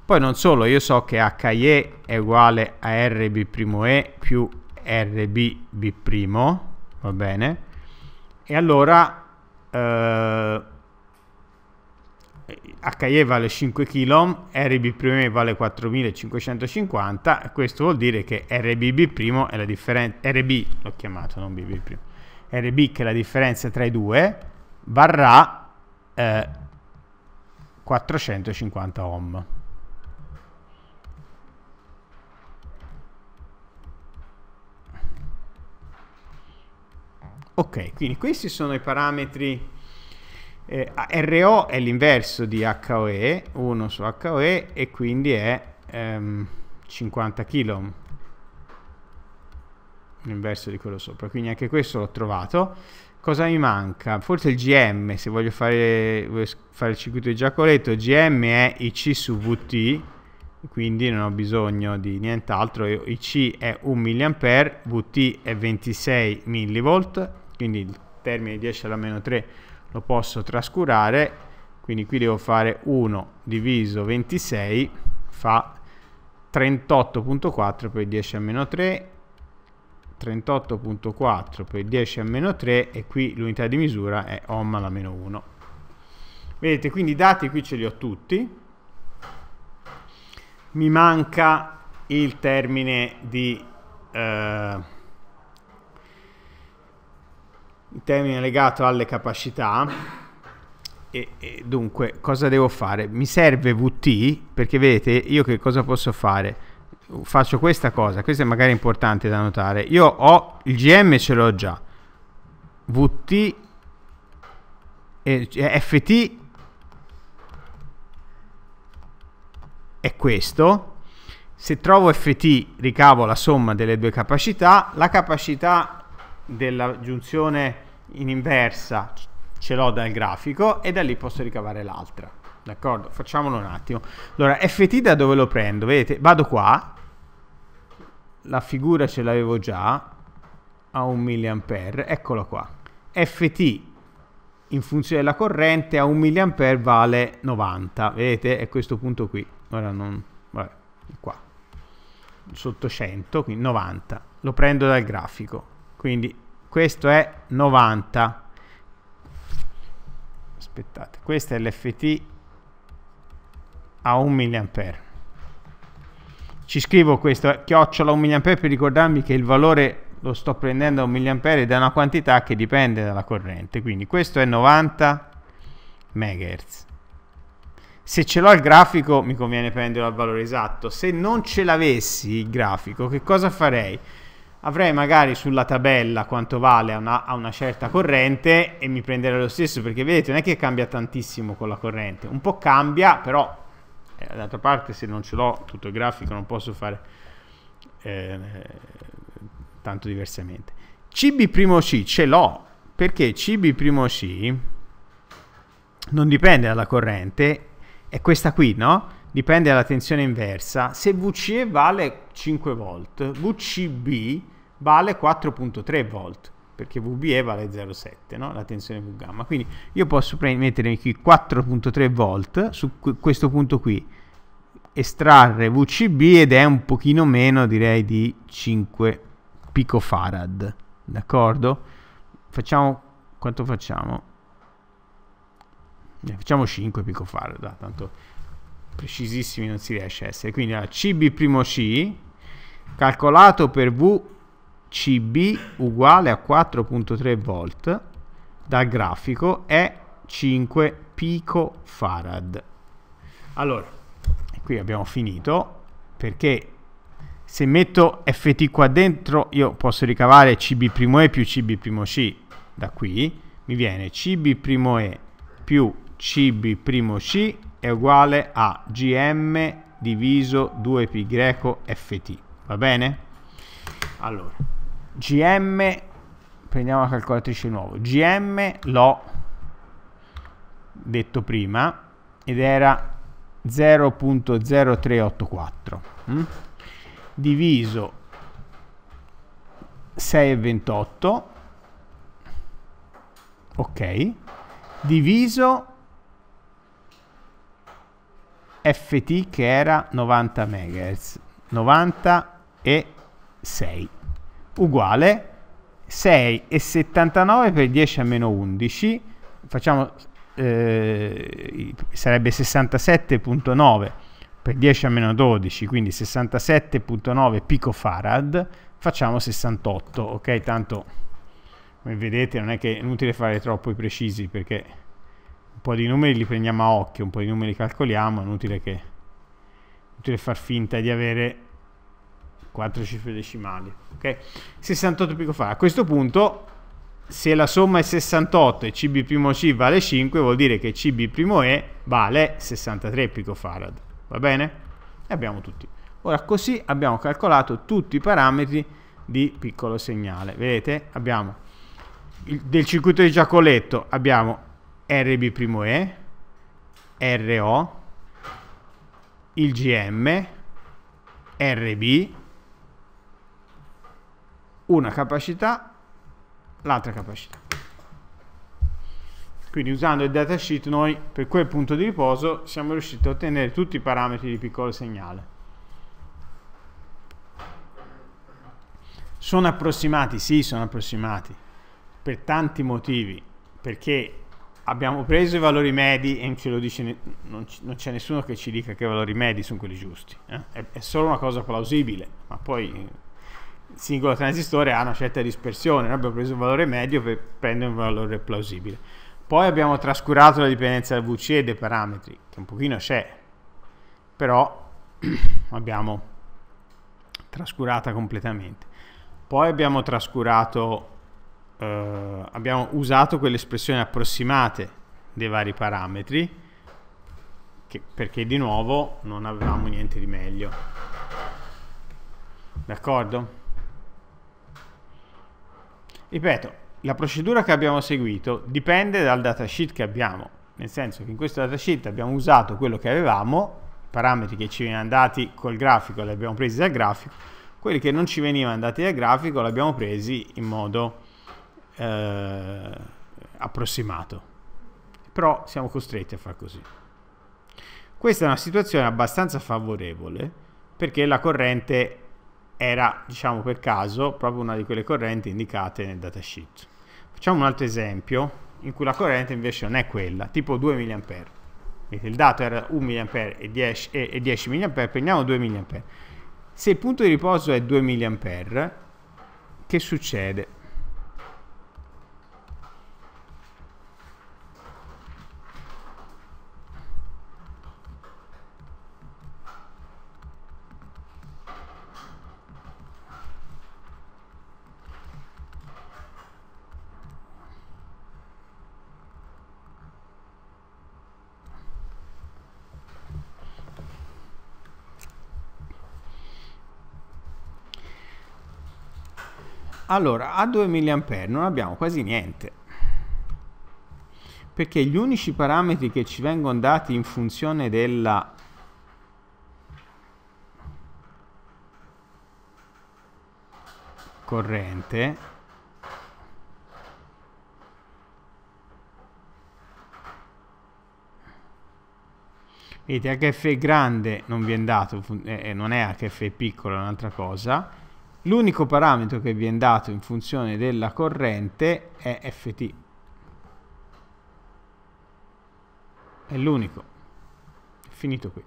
Poi non solo, io so che HE è uguale a RB'E più RBB', va bene? E allora eh, HE vale 5 kg, RB'E vale 4550 e questo vuol dire che RBB' è la differenza, RB l'ho chiamato, non BB', RB che è la differenza tra i due, varrà eh, 450 ohm. Ok, quindi questi sono i parametri. Eh, RO è l'inverso di HOE, 1 su HOE, e quindi è ehm, 50 kilo. L'inverso di quello sopra. Quindi anche questo l'ho trovato. Cosa mi manca? Forse il GM, se voglio fare, voglio fare il circuito di Giacoletto, GM è IC su VT, quindi non ho bisogno di nient'altro, IC è 1 mA, VT è 26 mV, quindi il termine 10 alla meno 3 lo posso trascurare, quindi qui devo fare 1 diviso 26 fa 38.4 per 10 alla meno 3, 38.4 per 10 alla meno 3 e qui l'unità di misura è ohm alla meno 1. Vedete, quindi i dati qui ce li ho tutti, mi manca il termine di... Eh, in termini legato alle capacità. E, e dunque, cosa devo fare? Mi serve VT perché vedete io che cosa posso fare? Faccio questa cosa, questa è magari importante da notare. Io ho il GM, ce l'ho già. VT eh, cioè, FT è questo. Se trovo FT ricavo la somma delle due capacità, la capacità della giunzione in inversa ce l'ho dal grafico e da lì posso ricavare l'altra. D'accordo? Facciamolo un attimo. Allora, ft da dove lo prendo? Vedete, vado qua, la figura ce l'avevo già a 1 mA, eccolo qua. ft in funzione della corrente a 1 mA vale 90, vedete? È questo punto qui. Ora non... Vabbè, qua. Sotto 100, quindi 90. Lo prendo dal grafico quindi questo è 90 aspettate questo è l'FT a 1 mA ci scrivo questo chiocciola 1 mA per ricordarmi che il valore lo sto prendendo a 1 mA da una quantità che dipende dalla corrente quindi questo è 90 MHz se ce l'ho il grafico mi conviene prendere al valore esatto se non ce l'avessi il grafico che cosa farei? avrei magari sulla tabella quanto vale a una, a una certa corrente e mi prenderei lo stesso perché vedete non è che cambia tantissimo con la corrente, un po' cambia però eh, d'altra parte se non ce l'ho tutto il grafico non posso fare eh, tanto diversamente. CB''C ce l'ho perché CB''C non dipende dalla corrente, è questa qui, no? Dipende dalla tensione inversa. Se VCE vale 5 volt, VCB vale 4.3 volt perché VBE vale 0,7, no? la tensione V gamma. Quindi io posso mettere qui 4.3 volt su questo punto qui, estrarre VCB ed è un pochino meno, direi, di 5 picofarad, d'accordo? Facciamo, quanto facciamo? Ne eh, facciamo 5 picofarad, ah, tanto precisissimi non si riesce a essere. Quindi allora, CB'C calcolato per V CB uguale a 4.3 volt dal grafico è 5 picofarad. Allora, qui abbiamo finito perché se metto FT qua dentro io posso ricavare CB'E più CB'C da qui, mi viene CB'E più CB'C è uguale a GM diviso 2π ft, va bene? Allora, gm prendiamo la calcolatrice nuovo gm l'ho detto prima ed era 0.0384 mm? diviso 6,28 ok diviso ft che era 90 MHz 90 e 6 uguale 6 e 79 per 10 a meno 11 facciamo eh, sarebbe 67.9 per 10 a meno 12 quindi 67.9 pico picofarad facciamo 68 ok tanto come vedete non è che è inutile fare troppo i precisi perché un po' di numeri li prendiamo a occhio un po' di numeri li calcoliamo è inutile che è inutile far finta di avere 4 cifre decimali, ok? 68 picofarads. A questo punto, se la somma è 68 e CB'C vale 5, vuol dire che CB'E vale 63 picofarad, va bene? E abbiamo tutti. Ora così abbiamo calcolato tutti i parametri di piccolo segnale. Vedete? Abbiamo il, del circuito di Giacoletto abbiamo RB'E, RO, il GM, RB, una capacità, l'altra capacità. Quindi usando il datasheet noi per quel punto di riposo siamo riusciti a ottenere tutti i parametri di piccolo segnale. Sono approssimati? Sì, sono approssimati, per tanti motivi, perché abbiamo preso i valori medi e dice, non, c'è nessuno che ci dica che i valori medi sono quelli giusti. Eh? È, è solo una cosa plausibile, ma poi singolo transistore ha una certa dispersione, noi abbiamo preso un valore medio per prendere un valore plausibile. Poi abbiamo trascurato la dipendenza da VCE dei parametri, che un pochino c'è, però abbiamo trascurata completamente. Poi abbiamo trascurato, eh, abbiamo usato quelle espressioni approssimate dei vari parametri, che, perché di nuovo non avevamo niente di meglio. D'accordo? Ripeto, la procedura che abbiamo seguito dipende dal datasheet che abbiamo, nel senso che in questo datasheet abbiamo usato quello che avevamo, i parametri che ci venivano dati col grafico li abbiamo presi dal grafico, quelli che non ci venivano dati dal grafico li abbiamo presi in modo eh, approssimato. Però siamo costretti a far così. Questa è una situazione abbastanza favorevole perché la corrente era, diciamo per caso, proprio una di quelle correnti indicate nel datasheet. Facciamo un altro esempio in cui la corrente invece non è quella, tipo 2 mA. Il dato era 1 mA e 10, e, e 10 mA, prendiamo 2 mA. Se il punto di riposo è 2 mA, che succede? Allora, a 2 mA non abbiamo quasi niente, perché gli unici parametri che ci vengono dati in funzione della corrente vedete hf grande non vi è dato eh, non è hf piccolo è un'altra cosa L'unico parametro che viene dato in funzione della corrente è ft. È l'unico. È finito qui.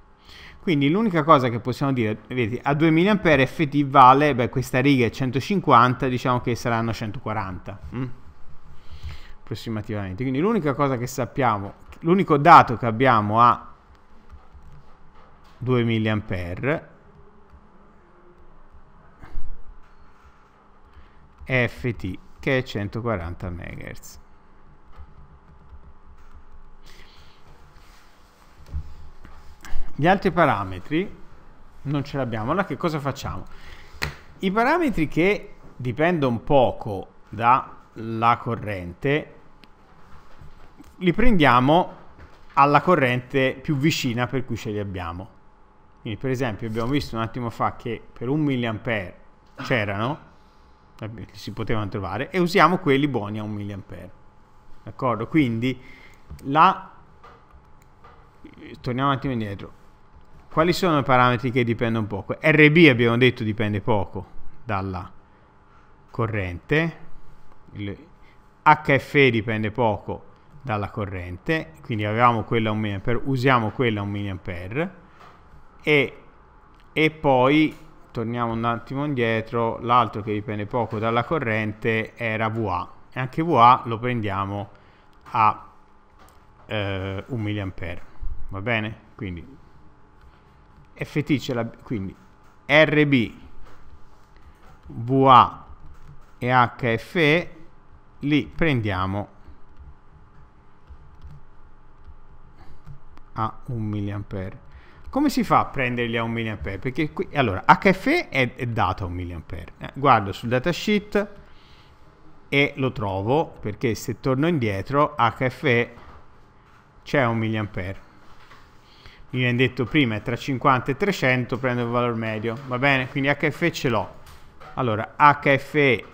Quindi l'unica cosa che possiamo dire, vedete, a 2000 A FT vale, beh, questa riga è 150, diciamo che saranno 140, mh? Mm? approssimativamente. Quindi l'unica cosa che sappiamo, l'unico dato che abbiamo a 2000 A FT che è 140 MHz. Gli altri parametri non ce l'abbiamo. Allora che cosa facciamo? I parametri che dipendono poco dalla corrente li prendiamo alla corrente più vicina per cui ce li abbiamo. Quindi per esempio abbiamo visto un attimo fa che per un milliampere c'erano li si potevano trovare, e usiamo quelli buoni a 1 mA. D'accordo? Quindi la... Eh, torniamo un attimo indietro. Quali sono i parametri che dipendono poco? RB abbiamo detto dipende poco dalla corrente, il HF dipende poco dalla corrente, quindi avevamo quella a 1 mA, usiamo quella a 1 mA e, e poi torniamo un attimo indietro, l'altro che dipende poco dalla corrente era VA. E anche VA lo prendiamo a eh, 1 mA, va bene? Quindi FT ce la, quindi RB, VA e HFE li prendiamo a 1 mA. Come si fa a prenderli a 1 mA? Perché qui, allora, HFE è, è dato a 1 mA. Eh, guardo sul datasheet e lo trovo, perché se torno indietro, HFE c'è 1 mA. Mi viene detto prima è tra 50 e 300, prendo il valore medio, va bene? Quindi HFE ce l'ho. Allora, HFE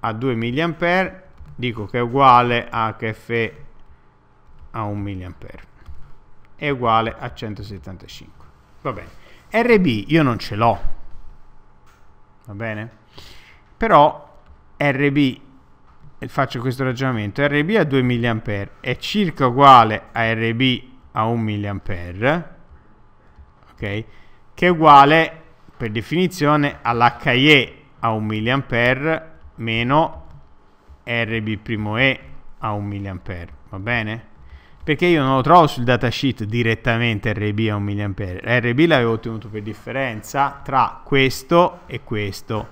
a 2 mA, dico che è uguale a HFE a 1 mA è uguale a 175. Va bene. RB io non ce l'ho. Va bene? Però RB, faccio questo ragionamento, RB a 2 mA è circa uguale a RB a 1 mA, ok? Che è uguale per definizione all'HE a 1 mA meno RB'E a 1 mA, va bene? perché io non lo trovo sul datasheet direttamente RB a 1 mA. RB l'avevo ottenuto per differenza tra questo e questo.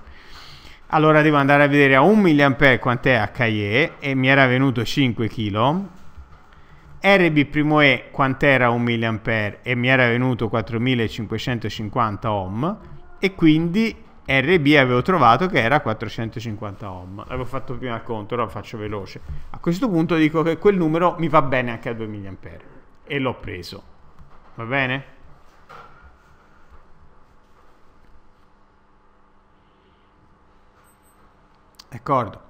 Allora devo andare a vedere a 1 mA quant'è HE e mi era venuto 5 kg. RB'E quant'era 1 mA e mi era venuto 4550 ohm e quindi RB avevo trovato che era 450 ohm. L'avevo fatto prima il conto, ora lo faccio veloce. A questo punto dico che quel numero mi va bene anche a 2 mA e l'ho preso. Va bene? D'accordo.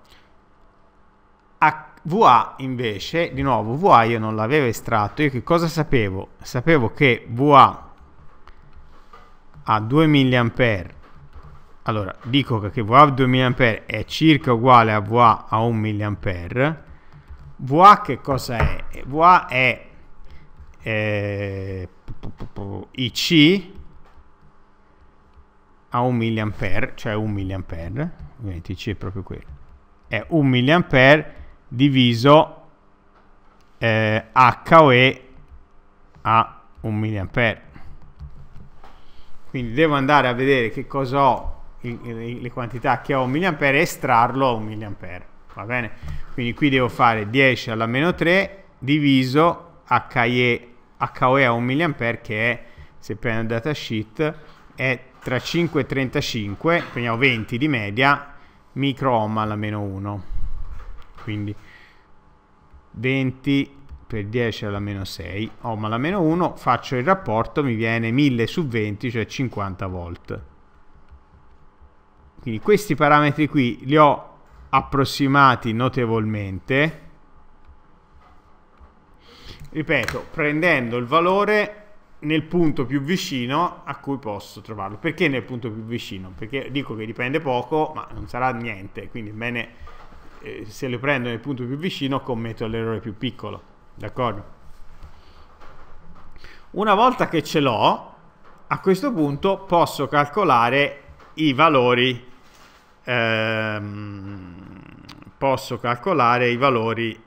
A VA invece, di nuovo, VA io non l'avevo estratto, io che cosa sapevo? Sapevo che VA a 2 mA allora dico che VA 2000A è circa uguale a VA a 1 mA VA che cosa è? VA è eh, IC a 1000A, cioè 1 mA ovviamente IC è proprio quello è 1000A diviso eh, HOE a 1000A. quindi devo andare a vedere che cosa ho il, le quantità che ho un milliampere e estrarlo a un milliampere. Va bene? Quindi qui devo fare 10 alla meno 3 diviso HE, HOE a 1 mA che è, se prendo il datasheet, è tra 5 e 35, prendiamo 20 di media, microohm alla meno 1. Quindi 20 per 10 alla meno 6, ohm alla meno 1, faccio il rapporto, mi viene 1000 su 20, cioè 50 volt. Quindi questi parametri qui li ho approssimati notevolmente. Ripeto, prendendo il valore nel punto più vicino a cui posso trovarlo. Perché nel punto più vicino? Perché dico che dipende poco, ma non sarà niente, quindi bene eh, se lo prendo nel punto più vicino commetto l'errore più piccolo, d'accordo? Una volta che ce l'ho, a questo punto posso calcolare i valori ehm, posso calcolare i valori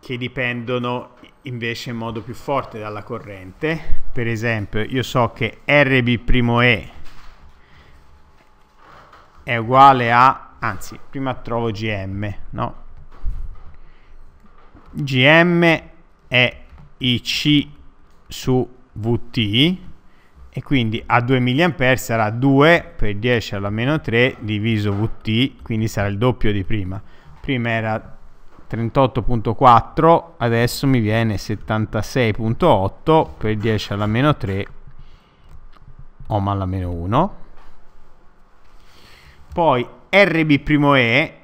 che dipendono invece in modo più forte dalla corrente. Per esempio, io so che RB'E è uguale a, anzi, prima trovo GM, no? GM è IC su VT e quindi a 2 mA sarà 2 per 10 alla meno 3 diviso VT, quindi sarà il doppio di prima. Prima era 38.4, adesso mi viene 76.8 per 10 alla meno 3 ohm alla meno 1. Poi RB'E,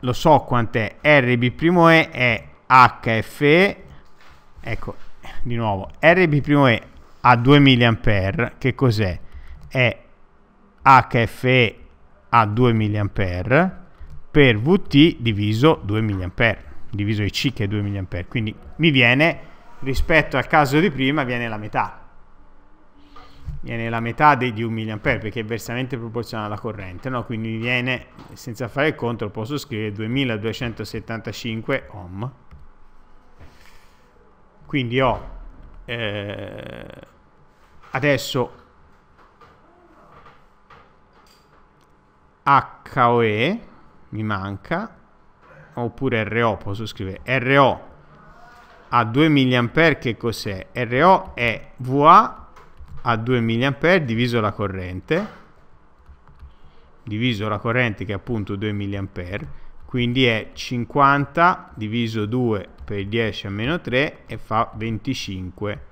lo so quant'è, RB'E è HFE, ecco, di nuovo, RB'E a 2000 mA, che cos'è? È HFE a 2 mA per VT diviso 2000 mA, diviso IC che è 2000 mA, quindi mi viene, rispetto al caso di prima, viene la metà. Viene la metà di, di 1 mA perché è inversamente proporzionale alla corrente, no? quindi mi viene, senza fare il conto, posso scrivere 2275 ohm. Quindi ho eh, adesso HOE mi manca oppure RO posso scrivere RO a 2 mA che cos'è? RO è VA a 2 mA diviso la corrente diviso la corrente che è appunto 2 mA quindi è 50 diviso 2 per 10 a meno 3 e fa 25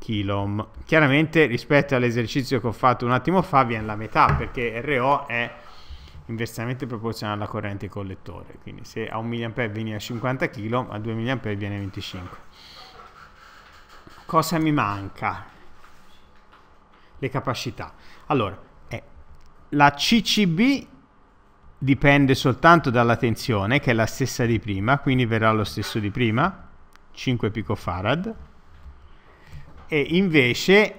km. Chiaramente rispetto all'esercizio che ho fatto un attimo fa viene la metà perché RO è inversamente proporzionale alla corrente collettore, quindi se a 1 mA viene a 50 km, a 2 mA viene 25. Cosa mi manca? Le capacità. Allora, eh, la CCB dipende soltanto dalla tensione, che è la stessa di prima, quindi verrà lo stesso di prima, 5 picofarad, e invece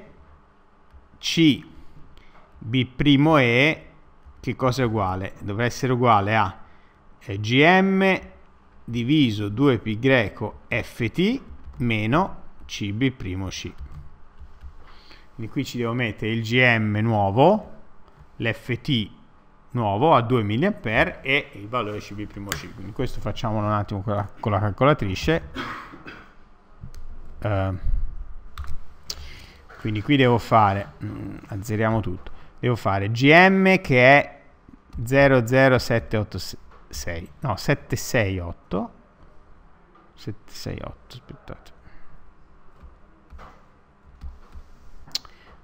C B'E che cosa è uguale? Dovrà essere uguale a eh, Gm diviso 2π greco ft meno cb'c. Quindi qui ci devo mettere il gm nuovo, l'ft nuovo a 2000 mA e il valore CB'C. Quindi questo facciamolo un attimo con la, con la calcolatrice. Uh, quindi qui devo fare, mm, azzeriamo tutto, devo fare GM che è 00786, no 768, 768, aspettate.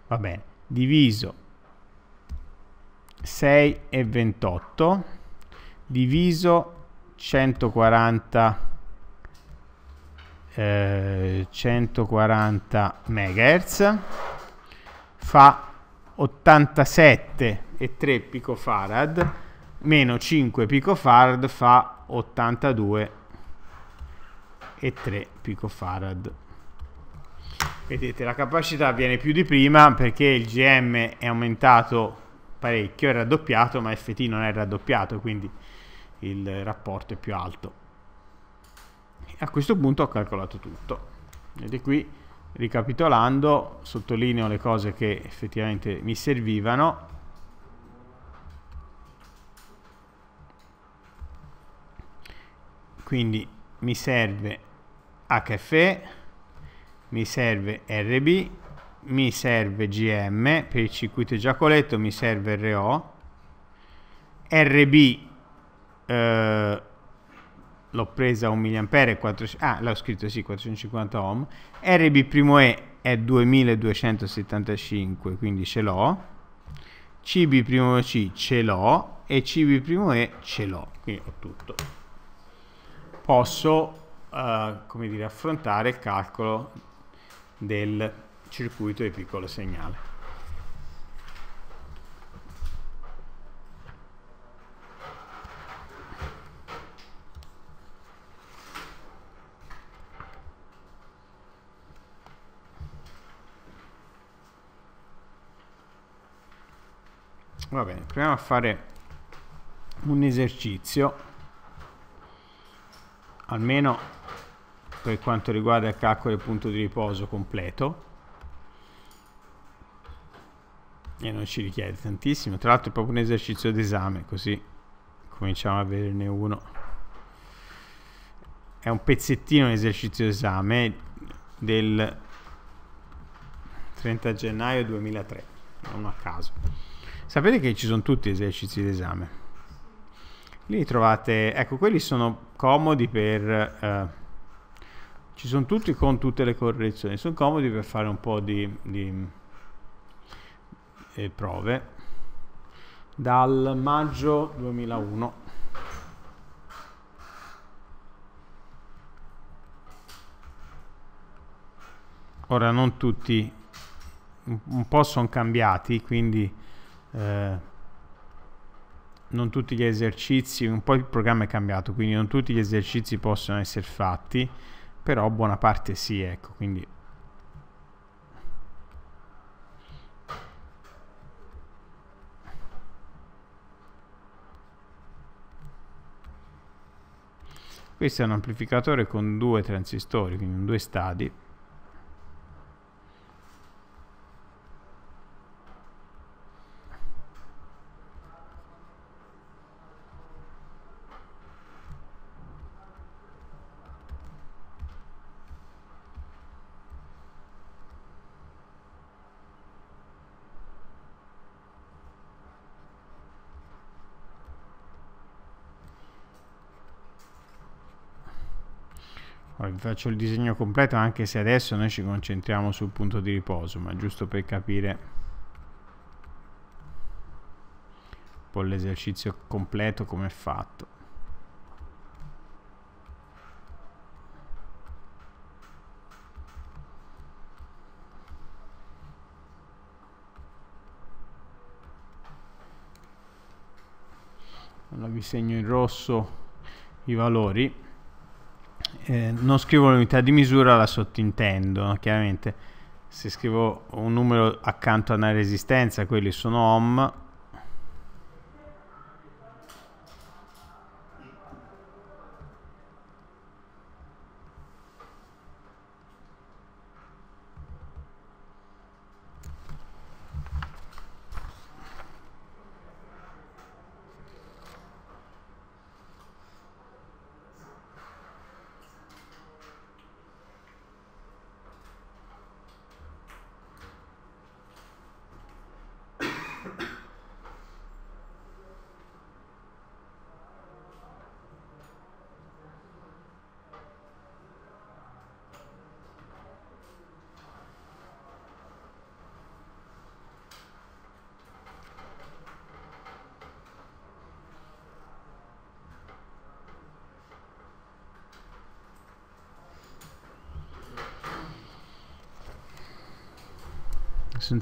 Va bene, diviso 6 e 28 diviso 140 140 MHz fa 87 e 3 picofarad meno 5 picofarad fa 82 e 3 picofarad vedete la capacità viene più di prima perché il GM è aumentato parecchio, è raddoppiato, ma FT non è raddoppiato, quindi il rapporto è più alto. A questo punto ho calcolato tutto. Vedete qui, ricapitolando, sottolineo le cose che effettivamente mi servivano. Quindi mi serve HFE, mi serve RB, mi serve GM per il circuito Giacoletto mi serve RO RB eh, l'ho presa a 1 mA 4, ah l'ho scritto sì 450 ohm RB primo E è 2275 quindi ce l'ho CB primo C ce l'ho e CB primo E ce l'ho quindi ho tutto posso eh, come dire affrontare il calcolo del circuito di piccolo segnale. Va bene, proviamo a fare un esercizio, almeno per quanto riguarda il calcolo del punto di riposo completo. e non ci richiede tantissimo. Tra l'altro è proprio un esercizio d'esame, così cominciamo a vederne uno. È un pezzettino un esercizio d'esame del 30 gennaio 2003, non a caso. Sapete che ci sono tutti esercizi d'esame. Lì trovate, ecco, quelli sono comodi per... Eh, ci sono tutti con tutte le correzioni, sono comodi per fare un po' di, di e prove dal maggio 2001. Ora non tutti, un po' sono cambiati, quindi eh, non tutti gli esercizi, un po' il programma è cambiato, quindi non tutti gli esercizi possono essere fatti, però buona parte sì, ecco, quindi Questo è un amplificatore con due transistori, quindi due stadi, vi faccio il disegno completo anche se adesso noi ci concentriamo sul punto di riposo ma giusto per capire un po' l'esercizio completo come è fatto allora vi segno in rosso i valori eh, non scrivo l'unità di misura la sottintendono chiaramente se scrivo un numero accanto a una resistenza quelli sono ohm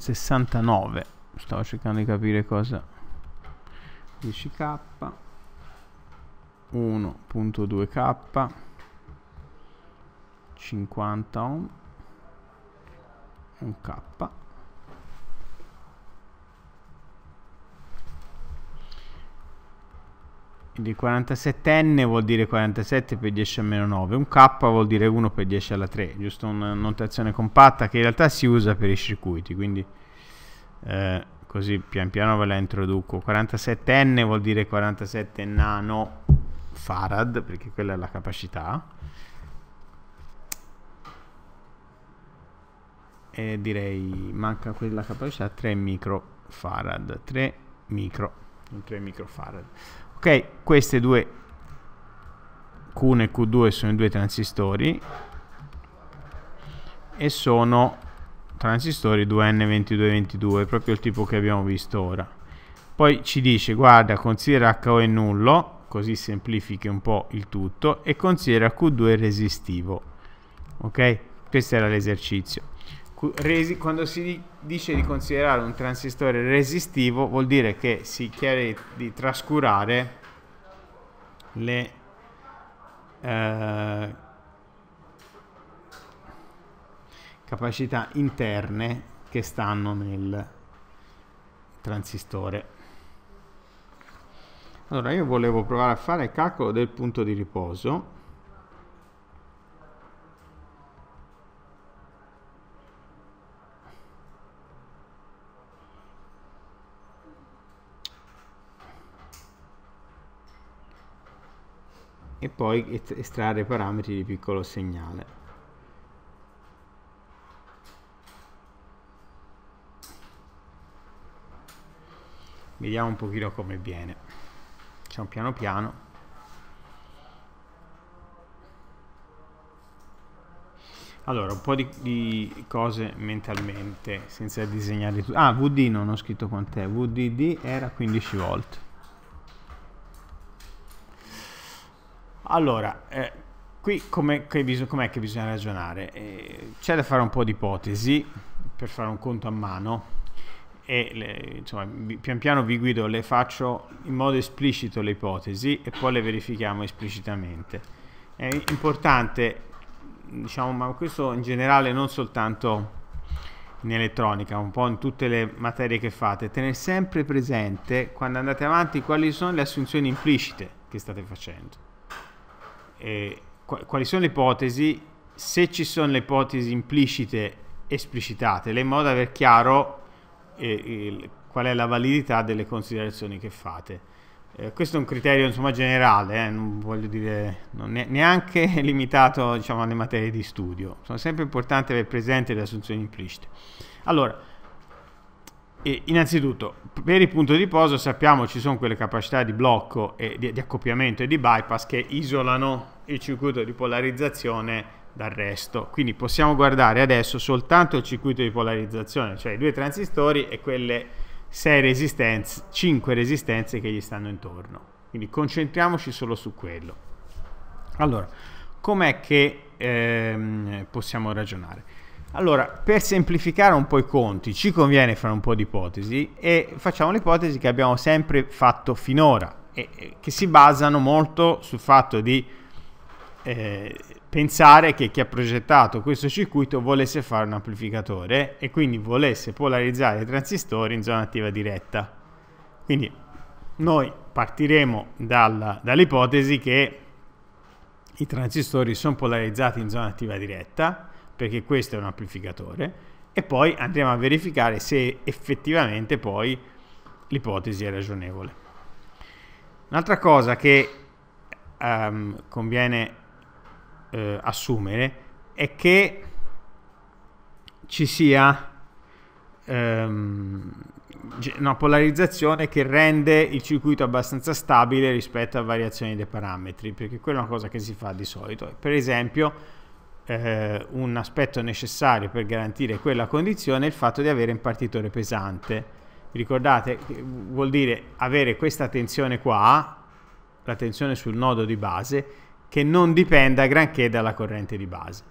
un 69 stavo cercando di capire cosa 10k 1.2k 50 ohm 1k Quindi 47n vuol dire 47 per 10 a meno 9, un K vuol dire 1 per 10 alla 3, giusto una notazione compatta che in realtà si usa per i circuiti, quindi eh, così pian piano ve la introduco. 47n vuol dire 47 nano farad, perché quella è la capacità. E direi manca quella capacità 3 microfarad, 3 micro, 3 microfarad ok queste due Q1 e Q2 sono i due transistori e sono transistori 2N2222 proprio il tipo che abbiamo visto ora poi ci dice guarda considera HO è nullo così semplifichi un po' il tutto e considera Q2 resistivo ok questo era l'esercizio Resi, quando si dice di considerare un transistore resistivo vuol dire che si chiede di trascurare le eh, capacità interne che stanno nel transistore. Allora io volevo provare a fare il calcolo del punto di riposo e poi estrarre i parametri di piccolo segnale. Vediamo un pochino come viene. Facciamo piano piano. Allora, un po' di, di, cose mentalmente, senza disegnare tutto. Ah, VD non ho scritto quant'è. VDD era 15 volt. Allora, eh, qui com'è che, bisog- com'è che, bisogna ragionare? Eh, c'è da fare un po' di ipotesi per fare un conto a mano e le, insomma, pian piano vi guido, le faccio in modo esplicito le ipotesi e poi le verifichiamo esplicitamente. È importante, diciamo, ma questo in generale non soltanto in elettronica, un po' in tutte le materie che fate, tenere sempre presente quando andate avanti quali sono le assunzioni implicite che state facendo eh, quali sono le ipotesi, se ci sono le ipotesi implicite, esplicitatele, in modo da aver chiaro eh, il, qual è la validità delle considerazioni che fate. Eh, questo è un criterio insomma, generale, eh, non voglio dire non ne, neanche limitato diciamo, alle materie di studio. Sono sempre importanti avere presente le assunzioni implicite. Allora, e innanzitutto, per il punto di poso sappiamo ci sono quelle capacità di blocco e di, di accoppiamento e di bypass che isolano il circuito di polarizzazione dal resto. Quindi possiamo guardare adesso soltanto il circuito di polarizzazione, cioè i due transistori e quelle 6 resistenze, 5 resistenze che gli stanno intorno. Quindi concentriamoci solo su quello. Allora, com'è che ehm, possiamo ragionare? Allora, per semplificare un po' i conti, ci conviene fare un po' di ipotesi e facciamo l'ipotesi che abbiamo sempre fatto finora e, che si basano molto sul fatto di eh, pensare che chi ha progettato questo circuito volesse fare un amplificatore e quindi volesse polarizzare i transistori in zona attiva diretta. Quindi noi partiremo dall'ipotesi che i transistori sono polarizzati in zona attiva diretta perché questo è un amplificatore, e poi andremo a verificare se effettivamente poi l'ipotesi è ragionevole. Un'altra cosa che um, conviene eh, assumere è che ci sia ehm, una polarizzazione che rende il circuito abbastanza stabile rispetto a variazioni dei parametri, perché quella è una cosa che si fa di solito. Per esempio, eh, un aspetto necessario per garantire quella condizione è il fatto di avere un partitore pesante. Ricordate, vuol dire avere questa tensione qua, la tensione sul nodo di base, che non dipenda granché dalla corrente di base.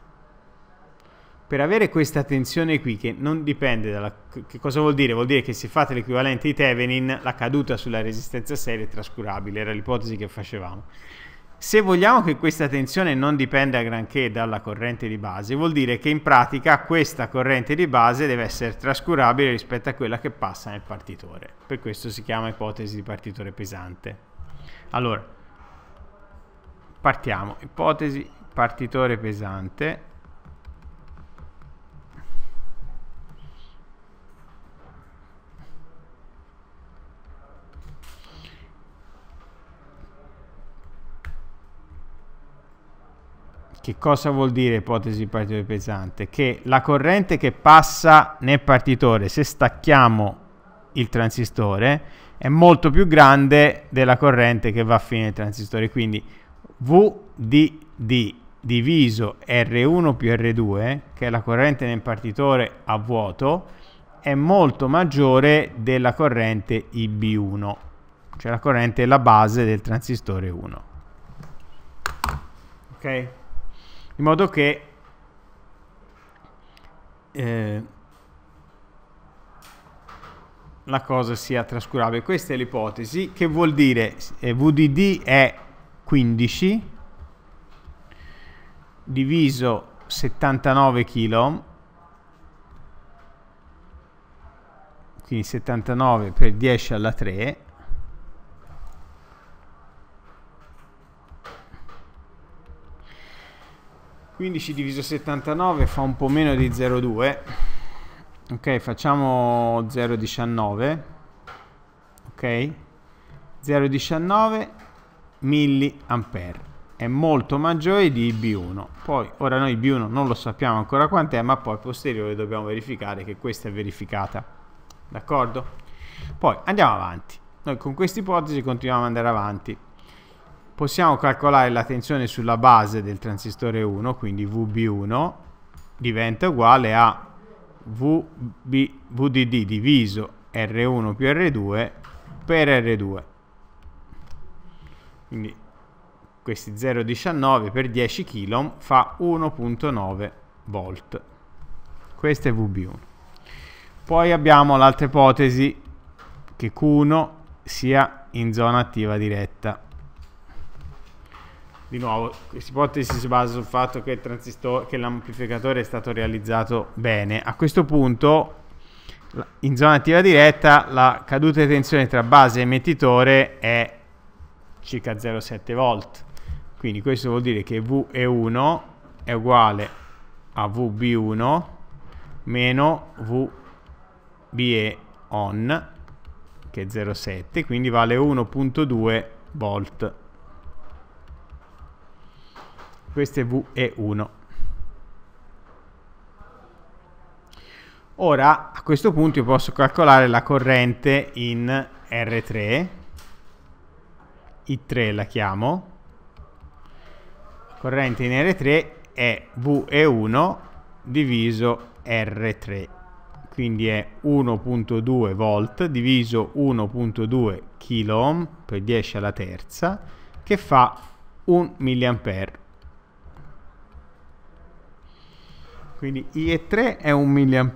Per avere questa tensione qui, che non dipende dalla... Che cosa vuol dire? Vuol dire che se fate l'equivalente di Thevenin, la caduta sulla resistenza serie è trascurabile, era l'ipotesi che facevamo. Se vogliamo che questa tensione non dipenda granché dalla corrente di base, vuol dire che in pratica questa corrente di base deve essere trascurabile rispetto a quella che passa nel partitore. Per questo si chiama ipotesi di partitore pesante. Allora, partiamo. Ipotesi partitore pesante Che cosa vuol dire ipotesi di partitore pesante? Che la corrente che passa nel partitore, se stacchiamo il transistore, è molto più grande della corrente che va a fine del transistore. Quindi VDD diviso R1 più R2, che è la corrente nel partitore a vuoto, è molto maggiore della corrente IB1, cioè la corrente è la base del transistore 1. Ok? in modo che eh, la cosa sia trascurabile. Questa è l'ipotesi che vuol dire eh, VDD è 15 diviso 79 kg. quindi 79 per 10 alla 3 15 diviso 79 fa un po' meno di 0,2 ok facciamo 0,19 ok 0,19 milliampere è molto maggiore di B1 poi ora noi B1 non lo sappiamo ancora quant'è ma poi a posteriore dobbiamo verificare che questa è verificata d'accordo? poi andiamo avanti noi con questa ipotesi continuiamo ad andare avanti possiamo calcolare la tensione sulla base del transistore 1, quindi VB1 diventa uguale a VB, VDD diviso R1 più R2 per R2. Quindi questi 0,19 per 10 kilo fa 1,9 volt. Questo è VB1. Poi abbiamo l'altra ipotesi che Q1 sia in zona attiva diretta di nuovo, questa ipotesi si basa sul fatto che, che l'amplificatore è stato realizzato bene. A questo punto, in zona attiva diretta, la caduta di tensione tra base e emettitore è circa 0,7 volt. Quindi questo vuol dire che VE1 è uguale a VB1 meno VBE on, che è 0,7, quindi vale 1,2 volt questo è VE1. Ora, a questo punto io posso calcolare la corrente in R3, I3 la chiamo, la corrente in R3 è VE1 diviso R3, quindi è 1.2 volt diviso 1.2 kilo per 10 alla terza, che fa 1 mA. quindi IE3 è 1 mA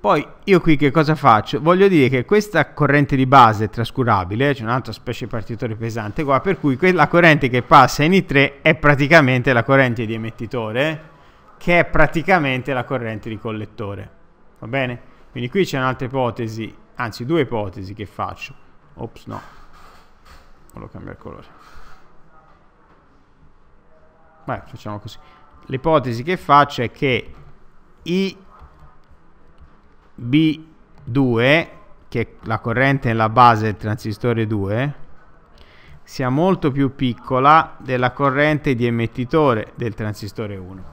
poi io qui che cosa faccio? voglio dire che questa corrente di base è trascurabile c'è un'altra specie di partitore pesante qua per cui la corrente che passa in I3 è praticamente la corrente di emettitore che è praticamente la corrente di collettore va bene? quindi qui c'è un'altra ipotesi anzi due ipotesi che faccio ops no volevo cambiare colore Beh, facciamo così. L'ipotesi che faccio è che I B2, che è la corrente nella base del transistore 2, sia molto più piccola della corrente di emettitore del transistore 1.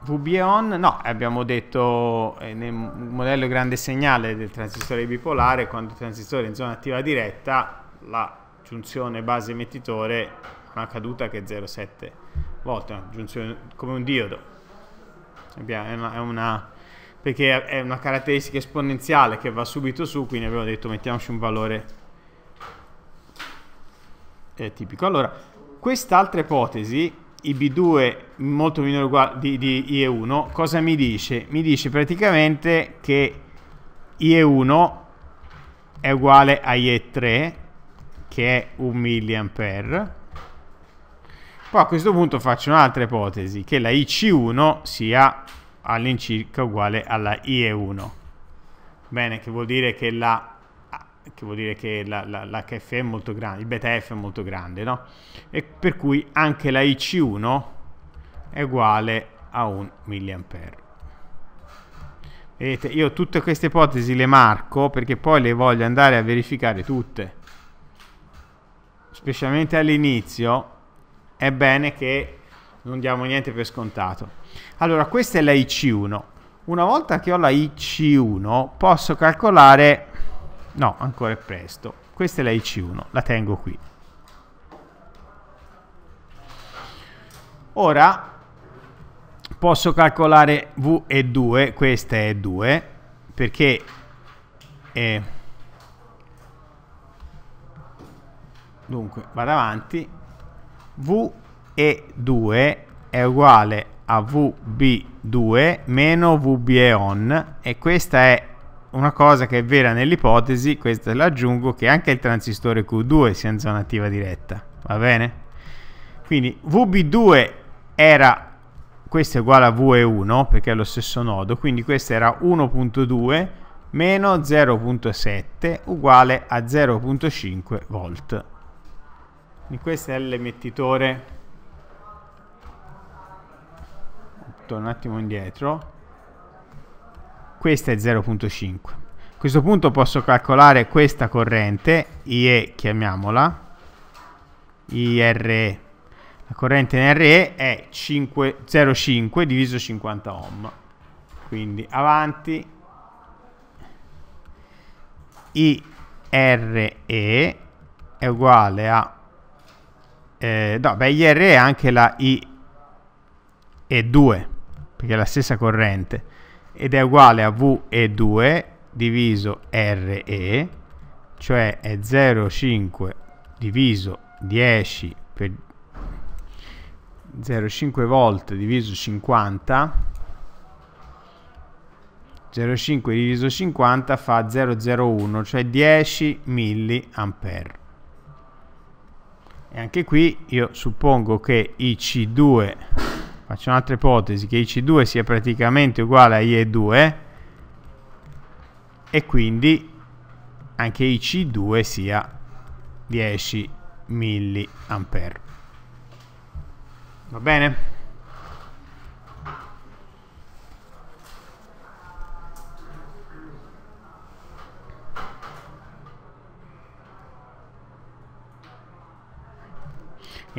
VBE-ON, no, abbiamo detto eh, nel modello grande segnale del transistore bipolare, quando il transistore è in zona attiva diretta, la giunzione base emettitore una caduta che è 0,7 volte, una giunzione come un diodo. È una, è una, perché è una caratteristica esponenziale che va subito su, quindi abbiamo detto mettiamoci un valore eh, tipico. Allora, quest'altra ipotesi, IB2 molto minore di, di IE1, cosa mi dice? Mi dice praticamente che IE1 è uguale a IE3 che è 1 mA. Poi a questo punto faccio un'altra ipotesi, che la IC1 sia all'incirca uguale alla IE1. Bene, che vuol dire che la che vuol dire che l'HF è molto grande, il beta F è molto grande, no? E per cui anche la IC1 è uguale a 1 mA. Vedete, io tutte queste ipotesi le marco perché poi le voglio andare a verificare tutte specialmente all'inizio, è bene che non diamo niente per scontato. Allora, questa è la IC1. Una volta che ho la IC1, posso calcolare... No, ancora è presto. Questa è la IC1, la tengo qui. Ora posso calcolare V e 2, questa è 2, perché... È Dunque, vado avanti. VE2 è uguale a VB2 meno VBE on e questa è una cosa che è vera nell'ipotesi, questa l'aggiungo, che anche il transistore Q2 sia in zona attiva diretta, va bene? Quindi VB2 era, questo è uguale a VE1 perché è lo stesso nodo, quindi questo era 1.2 meno 0.7 uguale a 0.5 volt quindi questo è l'emettitore torno un attimo indietro questa è 0.5 a questo punto posso calcolare questa corrente IE chiamiamola IRE la corrente in RE è 0,5 diviso 50 ohm quindi avanti IRE è uguale a eh, no, beh, IR è anche la IE2, perché è la stessa corrente, ed è uguale a VE2 diviso RE, cioè è 0,5 diviso 10 per 0,5 volt diviso 50 0,5 diviso 50 fa 0,01 cioè 10 milliampere e anche qui io suppongo che IC2 faccio un'altra ipotesi che IC2 sia praticamente uguale a IE2 e quindi anche IC2 sia 10 mA va bene?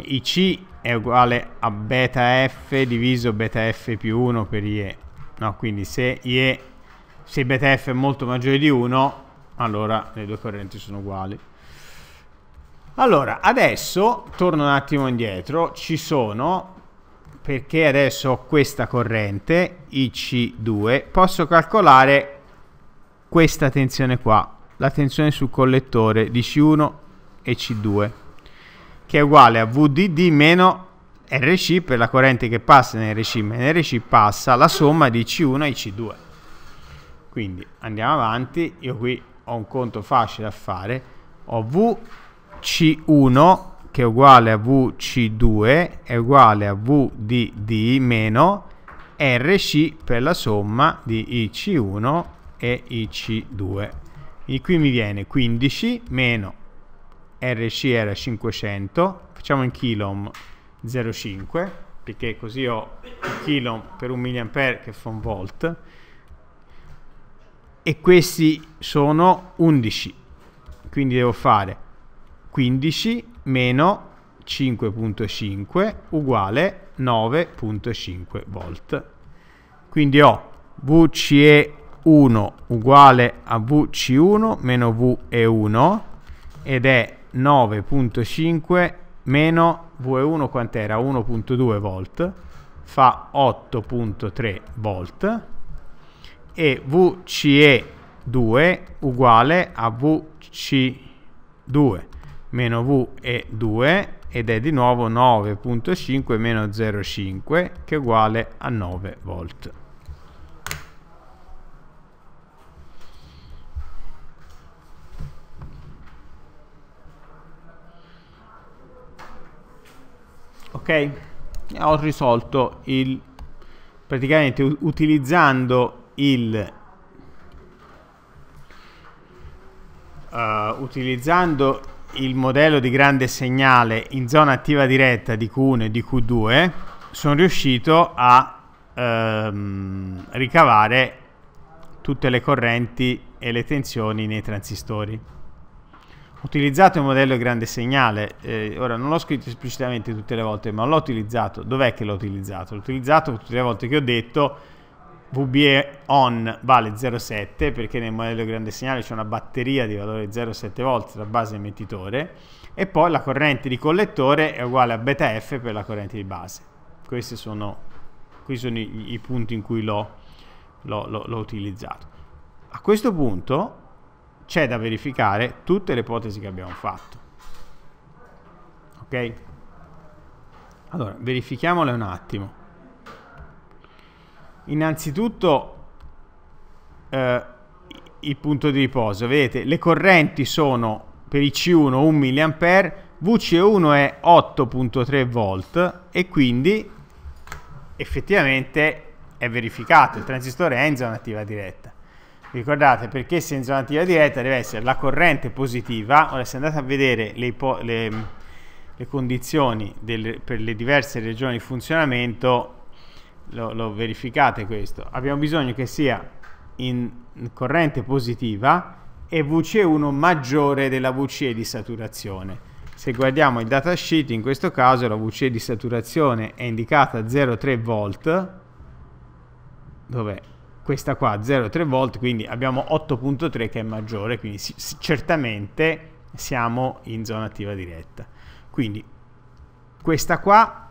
IC è uguale a beta F diviso beta F più 1 per IE. No, quindi se IE, se beta F è molto maggiore di 1, allora le due correnti sono uguali. Allora, adesso torno un attimo indietro, ci sono, perché adesso ho questa corrente, IC2, posso calcolare questa tensione qua, la tensione sul collettore di C1 e C2 che è uguale a VDD meno RC per la corrente che passa nel RC, ma in RC passa la somma di C1 e C2. Quindi andiamo avanti, io qui ho un conto facile da fare, ho VC1 che è uguale a VC2 è uguale a VDD meno RC per la somma di IC1 e IC2. E qui mi viene 15 meno RC era 500, facciamo in kilom 0,5 perché così ho un kilom per un milliampere che fa un volt e questi sono 11 quindi devo fare 15 meno 5.5 uguale 9.5 volt quindi ho VCE1 uguale a VC1 meno VE1 ed è 9.5 meno V1 quant'era? 1.2 volt fa 8.3 volt e VCE2 uguale a VC2 meno VE2 ed è di nuovo 9.5 meno 0,5 che è uguale a 9 volt. ok ho risolto il praticamente utilizzando il Uh, utilizzando il modello di grande segnale in zona attiva diretta di Q1 e di Q2 sono riuscito a ehm, ricavare tutte le correnti e le tensioni nei transistori utilizzato il modello grande segnale, eh, ora non l'ho scritto esplicitamente tutte le volte, ma l'ho utilizzato. Dov'è che l'ho utilizzato? L'ho utilizzato tutte le volte che ho detto VBE on vale 0,7 perché nel modello grande segnale c'è una batteria di valore 0,7 volt tra base e emettitore e poi la corrente di collettore è uguale a beta F per la corrente di base. Questi sono, sono i, i, punti in cui l'ho utilizzato. A questo punto c'è da verificare tutte le ipotesi che abbiamo fatto. Ok? Allora, verifichiamole un attimo. Innanzitutto eh, il punto di riposo, vedete, le correnti sono per i C1 1 mA, vc 1 è 8.3 volt e quindi effettivamente è verificato, il transistore ENZA è un'attiva diretta. Ricordate, perché se in zona attiva diretta deve essere la corrente positiva, ora se andate a vedere le, le, le condizioni del, per le diverse regioni di funzionamento, lo, lo verificate questo, abbiamo bisogno che sia in corrente positiva e VCE1 maggiore della VCE di saturazione. Se guardiamo il datasheet, in questo caso la VCE di saturazione è indicata a 0,3 volt, dov'è? questa qua 0,3 volt, quindi abbiamo 8.3 che è maggiore, quindi certamente siamo in zona attiva diretta. Quindi questa qua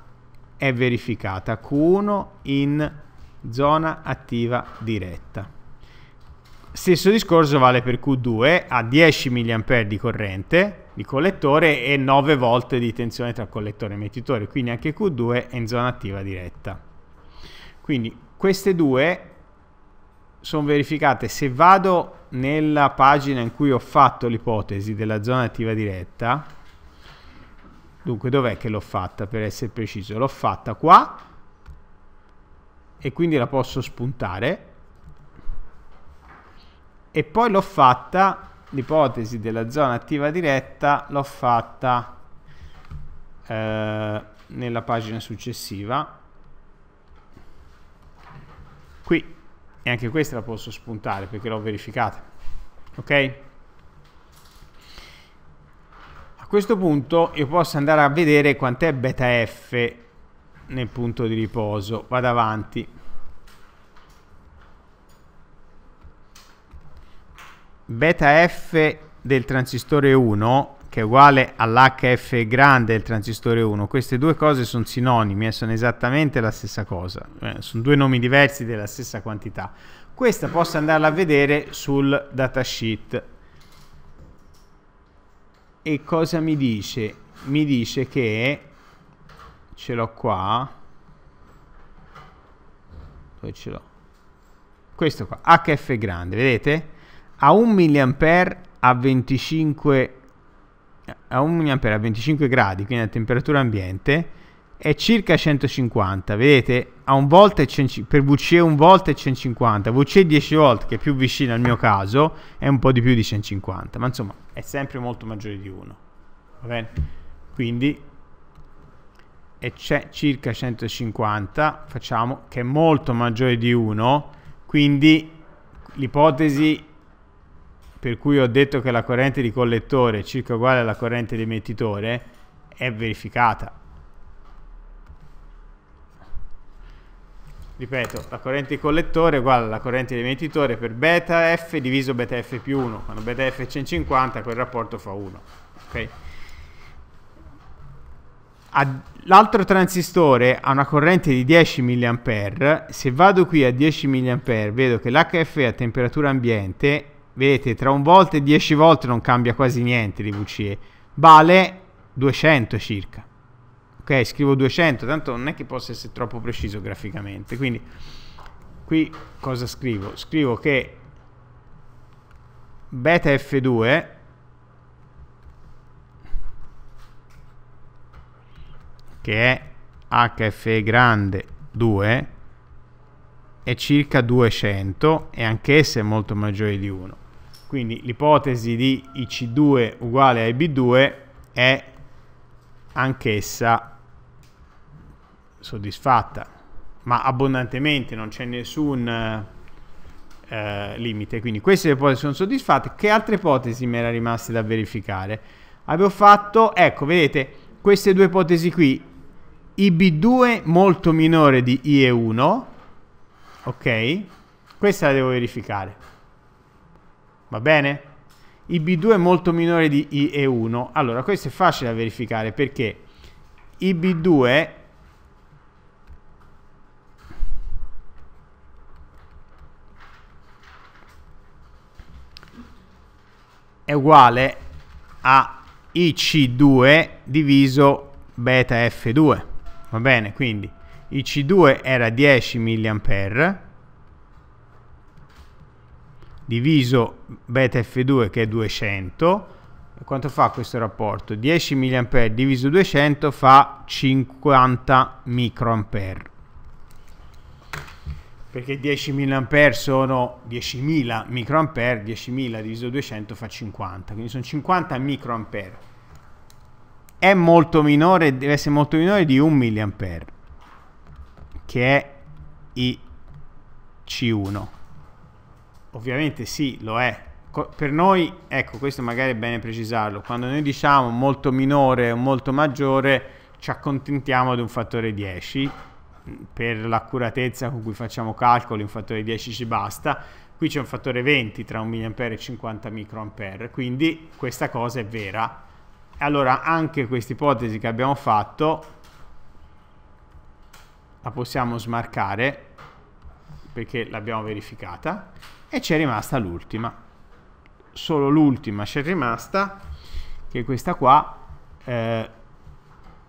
è verificata, Q1 in zona attiva diretta. Stesso discorso vale per Q2 a 10 mA di corrente di collettore e 9 V di tensione tra collettore e emettitore, quindi anche Q2 è in zona attiva diretta. Quindi queste due sono verificate. Se vado nella pagina in cui ho fatto l'ipotesi della zona attiva diretta, dunque dov'è che l'ho fatta per essere preciso? L'ho fatta qua e quindi la posso spuntare e poi l'ho fatta, l'ipotesi della zona attiva diretta, l'ho fatta eh, nella pagina successiva qui e anche questa la posso spuntare perché l'ho verificata ok a questo punto io posso andare a vedere quant'è beta f nel punto di riposo vado avanti beta f del transistore 1 che è uguale all'HF grande del transistore 1. Queste due cose sono sinonimi sono esattamente la stessa cosa, eh, sono due nomi diversi della stessa quantità. Questa posso andarla a vedere sul datasheet. E cosa mi dice? Mi dice che ce l'ho qua. Dove ce l'ho? Questo qua, HF grande, vedete? A 1 mA a 25 a 1 mA a 25 gradi, quindi a temperatura ambiente, è circa 150, vedete? A 1 volt per VCE 1 volt è 150, VC 10 volt che è più vicino al mio caso è un po' di più di 150, ma insomma è sempre molto maggiore di 1, Quindi è circa 150, facciamo che è molto maggiore di 1, quindi l'ipotesi per cui ho detto che la corrente di collettore è circa uguale alla corrente di emettitore, è verificata. Ripeto, la corrente di collettore è uguale alla corrente di emettitore per beta F diviso beta F più 1. Quando beta F è 150, quel rapporto fa 1. Okay? L'altro transistore ha una corrente di 10 mA. Se vado qui a 10 mA, vedo che l'HF a temperatura ambiente Vedete, tra un volt e 10 volt non cambia quasi niente di VCE. Vale 200 circa. Ok, scrivo 200, tanto non è che possa essere troppo preciso graficamente. Quindi qui cosa scrivo? Scrivo che beta F2 che è HFE grande 2 è circa 200 e anch'essa è molto maggiore di 1. Quindi l'ipotesi di IC2 uguale a IB2 è anch'essa soddisfatta, ma abbondantemente, non c'è nessun eh, limite. Quindi queste ipotesi sono soddisfatte. Che altre ipotesi mi era rimaste da verificare? Avevo fatto, ecco, vedete, queste due ipotesi qui, IB2 molto minore di IE1, ok? Questa la devo verificare va bene? IB2 è molto minore di IE1, allora questo è facile da verificare perché IB2 è uguale a IC2 diviso beta F2, va bene? Quindi IC2 era 10 mA diviso beta F2 che è 200 quanto fa questo rapporto? 10 mA diviso 200 fa 50 microampere perché 10 mA sono 10.000 microampere 10.000 diviso 200 fa 50 quindi sono 50 microampere è molto minore deve essere molto minore di 1 mA che è i C1 ovviamente sì, lo è. per noi, ecco, questo magari è bene precisarlo, quando noi diciamo molto minore o molto maggiore, ci accontentiamo di un fattore 10, per l'accuratezza con cui facciamo calcoli un fattore 10 ci basta, qui c'è un fattore 20 tra 1 mA e 50 microampere, quindi questa cosa è vera. Allora anche questa ipotesi che abbiamo fatto la possiamo smarcare perché l'abbiamo verificata e c'è rimasta l'ultima. Solo l'ultima c'è rimasta, che è questa qua, eh,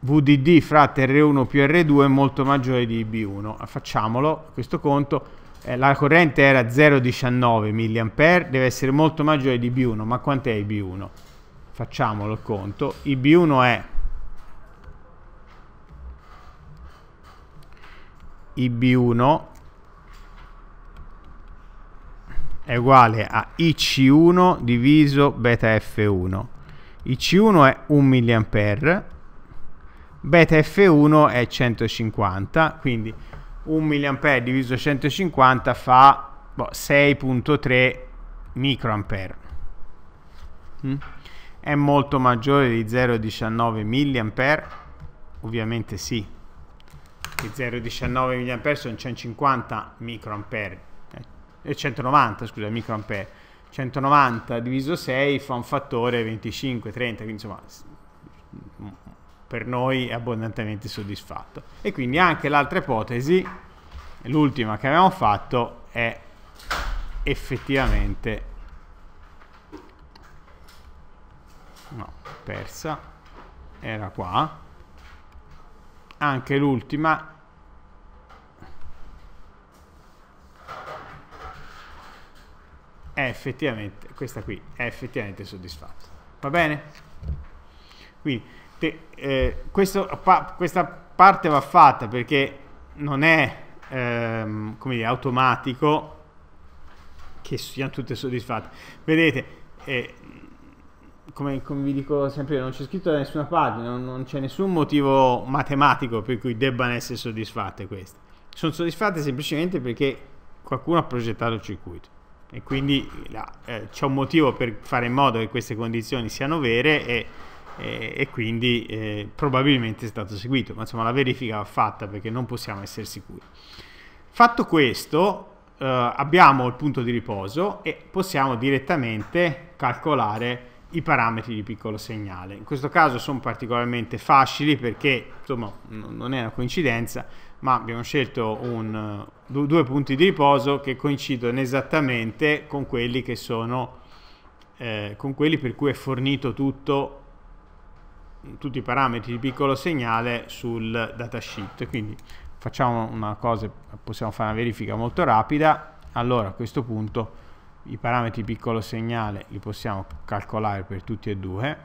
VDD fratto r 1 più R2 è molto maggiore di IB1. Facciamolo, questo conto, eh, la corrente era 0,19 mA, deve essere molto maggiore di IB1, ma quant'è IB1? Facciamolo il conto, IB1 è IB1 è uguale a IC1 diviso beta F1. IC1 è 1 mA, beta F1 è 150, quindi 1 mA diviso 150 fa boh, 6.3 microampere. Mm? È molto maggiore di 0,19 mA? Ovviamente sì. 0,19 mA sono 150 microampere eh, 190, scusa, microampere. 190 diviso 6 fa un fattore 25-30, quindi insomma per noi è abbondantemente soddisfatto. E quindi anche l'altra ipotesi, l'ultima che abbiamo fatto, è effettivamente no, persa, era qua. Anche l'ultima è effettivamente, questa qui è effettivamente soddisfatta. Va bene? Quindi te, eh, questo, pa, questa parte va fatta perché non è ehm, come dire, automatico che siano tutte soddisfatte. Vedete, eh, come, come, vi dico sempre non c'è scritto da nessuna parte, non, non c'è nessun motivo matematico per cui debbano essere soddisfatte queste. Sono soddisfatte semplicemente perché qualcuno ha progettato il circuito e quindi eh, c'è un motivo per fare in modo che queste condizioni siano vere e, e, e quindi eh, probabilmente è stato seguito, ma insomma la verifica va fatta perché non possiamo essere sicuri. Fatto questo eh, abbiamo il punto di riposo e possiamo direttamente calcolare i parametri di piccolo segnale. In questo caso sono particolarmente facili perché insomma non è una coincidenza, ma abbiamo scelto un, due punti di riposo che coincidono esattamente con quelli che sono eh, con quelli per cui è fornito tutto tutti i parametri di piccolo segnale sul datasheet quindi facciamo una cosa possiamo fare una verifica molto rapida allora a questo punto i parametri di piccolo segnale li possiamo calcolare per tutti e due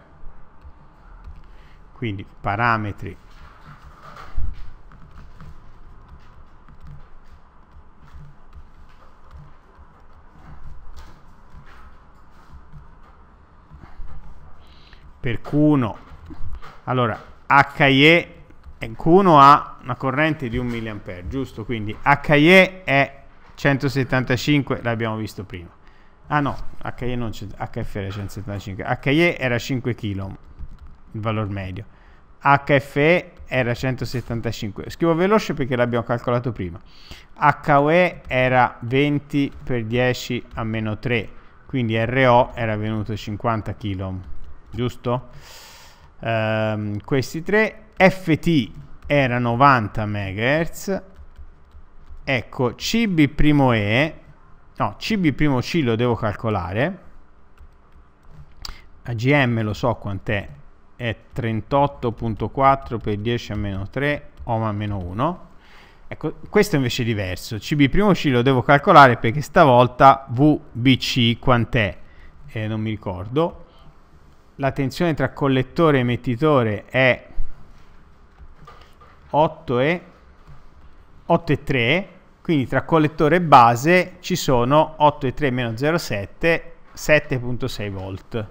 quindi parametri per Q1. Allora, HE Q1 eh, ha una corrente di 1 mA, giusto? Quindi HE è 175, l'abbiamo visto prima. Ah no, HE non HF era 175, HE era 5 kg, il valore medio. HFE era 175. Scrivo veloce perché l'abbiamo calcolato prima. HOE era 20 per 10 a meno 3, quindi RO era venuto 50 kg giusto? Um, questi tre ft era 90 MHz ecco E no CB primo C lo devo calcolare agm lo so quant'è è 38.4 per 10 a meno 3 ohm a meno 1 ecco questo invece è diverso CB primo C lo devo calcolare perché stavolta vbc quant'è eh, non mi ricordo la tensione tra collettore e emettitore è 8 e, 8 e 3, quindi tra collettore e base ci sono 8 e 3 meno 0,7, 7.6 volt.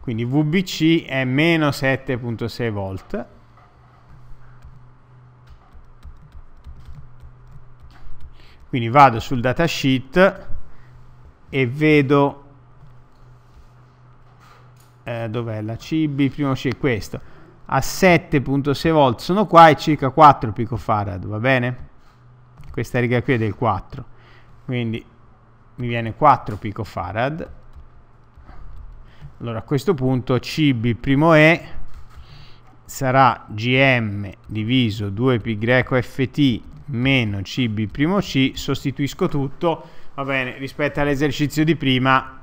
Quindi VBC è meno 7.6 volt. Quindi vado sul datasheet e vedo eh, dov'è la CB, primo C è questo, a 7.6 volt sono qua e circa 4 picofarad, va bene? Questa riga qui è del 4, quindi mi viene 4 picofarad. Allora a questo punto CB primo E sarà GM diviso 2 FT meno CB primo C, sostituisco tutto, va bene, rispetto all'esercizio di prima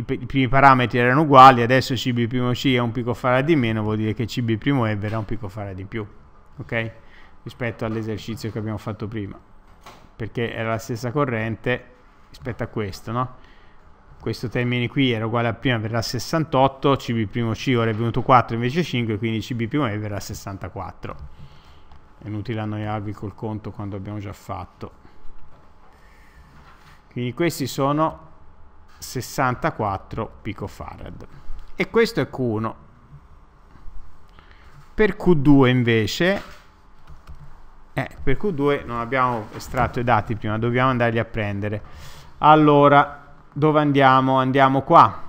i, i, primi parametri erano uguali, adesso CB'C è un picofarad di meno, vuol dire che CB'E verrà un picofarad di più, ok? Rispetto all'esercizio che abbiamo fatto prima, perché era la stessa corrente rispetto a questo, no? Questo termine qui era uguale a prima, verrà 68, CB'C ora è venuto 4 invece 5, quindi CB'E verrà 64. È inutile annoiarvi col conto quando abbiamo già fatto. Quindi questi sono 64 picofarad. E questo è Q1. Per Q2 invece, eh, per Q2 non abbiamo estratto i dati prima, dobbiamo andarli a prendere. Allora, dove andiamo? Andiamo qua.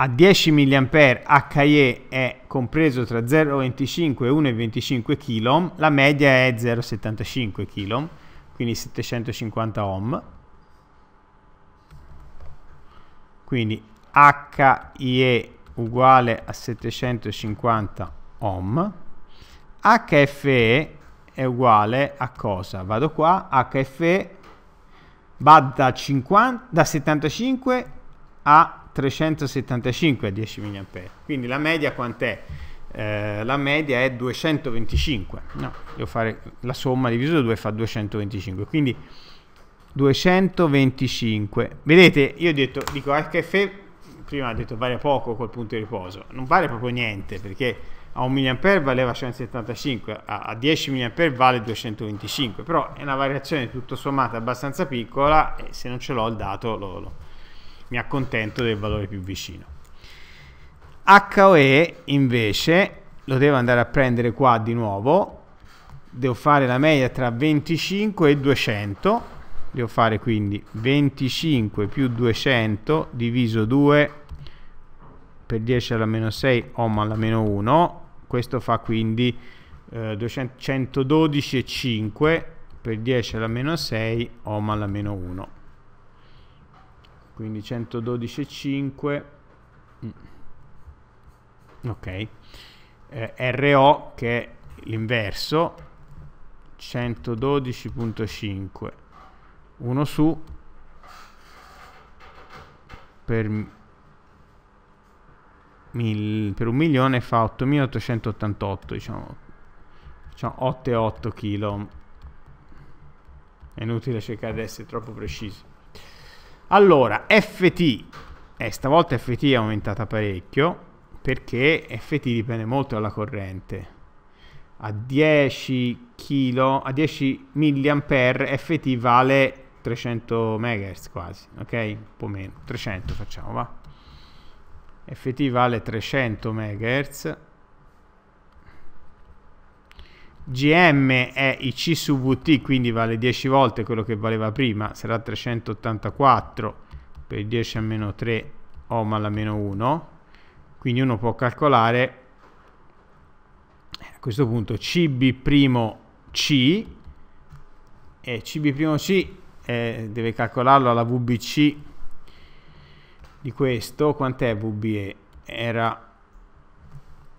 a 10 mA HE è compreso tra 0,25 e 1,25 kg, la media è 0,75 kg, quindi 750 ohm. quindi HIE uguale a 750 ohm HFE è uguale a cosa? vado qua HFE va da, 50, da 75 a 375 a 10 mA quindi la media quant'è? Eh, la media è 225 no, devo fare la somma diviso 2 fa 225 quindi 225. Vedete, io ho detto, dico HF, prima ho detto vale poco col punto di riposo, non vale proprio niente perché a 1 mA valeva 175, a 10 mA vale 225, però è una variazione tutto sommato abbastanza piccola e se non ce l'ho il dato lo, lo, mi accontento del valore più vicino. HOE invece lo devo andare a prendere qua di nuovo, devo fare la media tra 25 e 200 devo fare quindi 25 più 200 diviso 2 per 10 alla meno 6 ohm alla meno 1 questo fa quindi eh, 112,5 per 10 alla meno 6 ohm alla meno 1 quindi 112,5 mm. ok eh, RO che è l'inverso 112.5 uno su per, mil, per un milione fa 8888 diciamo diciamo 8,8 kg è inutile cercare di essere troppo precisi allora FT eh, stavolta FT è aumentata parecchio perché FT dipende molto dalla corrente a 10 kilo a 10 mA FT vale 300 MHz quasi, ok? Un po' meno, 300 facciamo, va. FT vale 300 MHz. GM è IC su VT, quindi vale 10 volte quello che valeva prima, sarà 384 per 10 a meno 3 ohm alla meno 1. Quindi uno può calcolare eh, a questo punto CB'C e CB'C è, deve calcolarlo alla VBC di questo, quant'è VBE? Era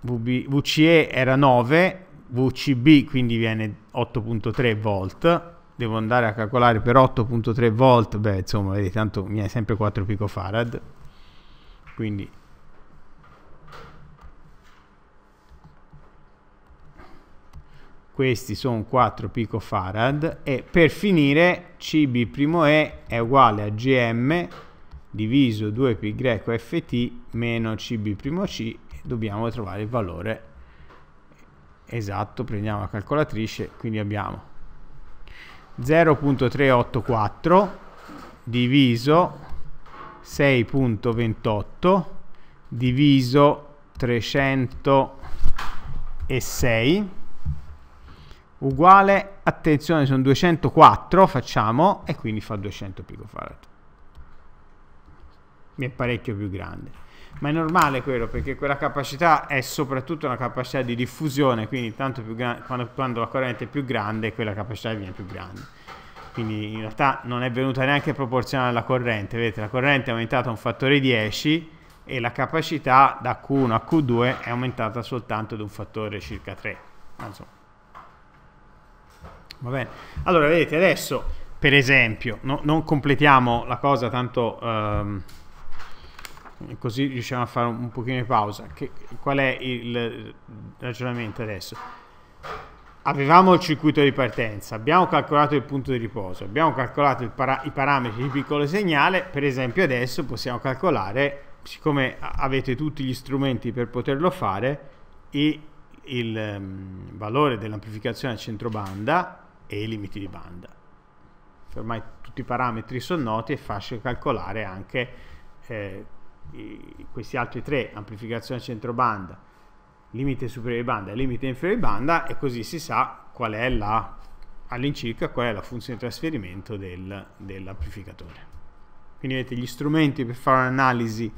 VB, VCE era 9, VCB quindi viene 8.3 volt, devo andare a calcolare per 8.3 volt, beh insomma vedete tanto mi è sempre 4 picofarad, quindi questi sono 4 picofarad e per finire CB'E è uguale a Gm diviso 2π-ft meno CB'C dobbiamo trovare il valore esatto, prendiamo la calcolatrice, quindi abbiamo 0.384 diviso 6.28 diviso 306 uguale, attenzione sono 204, facciamo, e quindi fa 200 picofarad. Mi è parecchio più grande. Ma è normale quello, perché quella capacità è soprattutto una capacità di diffusione, quindi tanto più grande, quando, quando la corrente è più grande, quella capacità viene più grande. Quindi in realtà non è venuta neanche proporzionale alla corrente, vedete, la corrente è aumentata un fattore 10 e la capacità da Q1 a Q2 è aumentata soltanto di un fattore circa 3. Insomma. Va bene. Allora, vedete, adesso, per esempio, no, non completiamo la cosa tanto... Um, così riusciamo a fare un, un pochino di pausa. Che, qual è il ragionamento adesso? Avevamo il circuito di partenza, abbiamo calcolato il punto di riposo, abbiamo calcolato para i parametri di piccolo segnale, per esempio adesso possiamo calcolare, siccome avete tutti gli strumenti per poterlo fare, il, il um, ehm, valore dell'amplificazione a centrobanda e i limiti di banda. Ormai tutti i parametri sono noti, è facile calcolare anche eh, questi altri tre, amplificazione centrobanda, limite superiore di banda e limite inferiore di banda, e così si sa qual è la all'incirca qual è la funzione di trasferimento del, dell'amplificatore. Quindi avete gli strumenti per fare un'analisi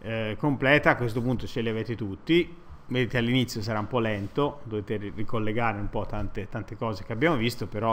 eh, completa, a questo punto ce li avete tutti, vedete all'inizio sarà un po' lento, dovete ricollegare un po' tante, tante cose che abbiamo visto, però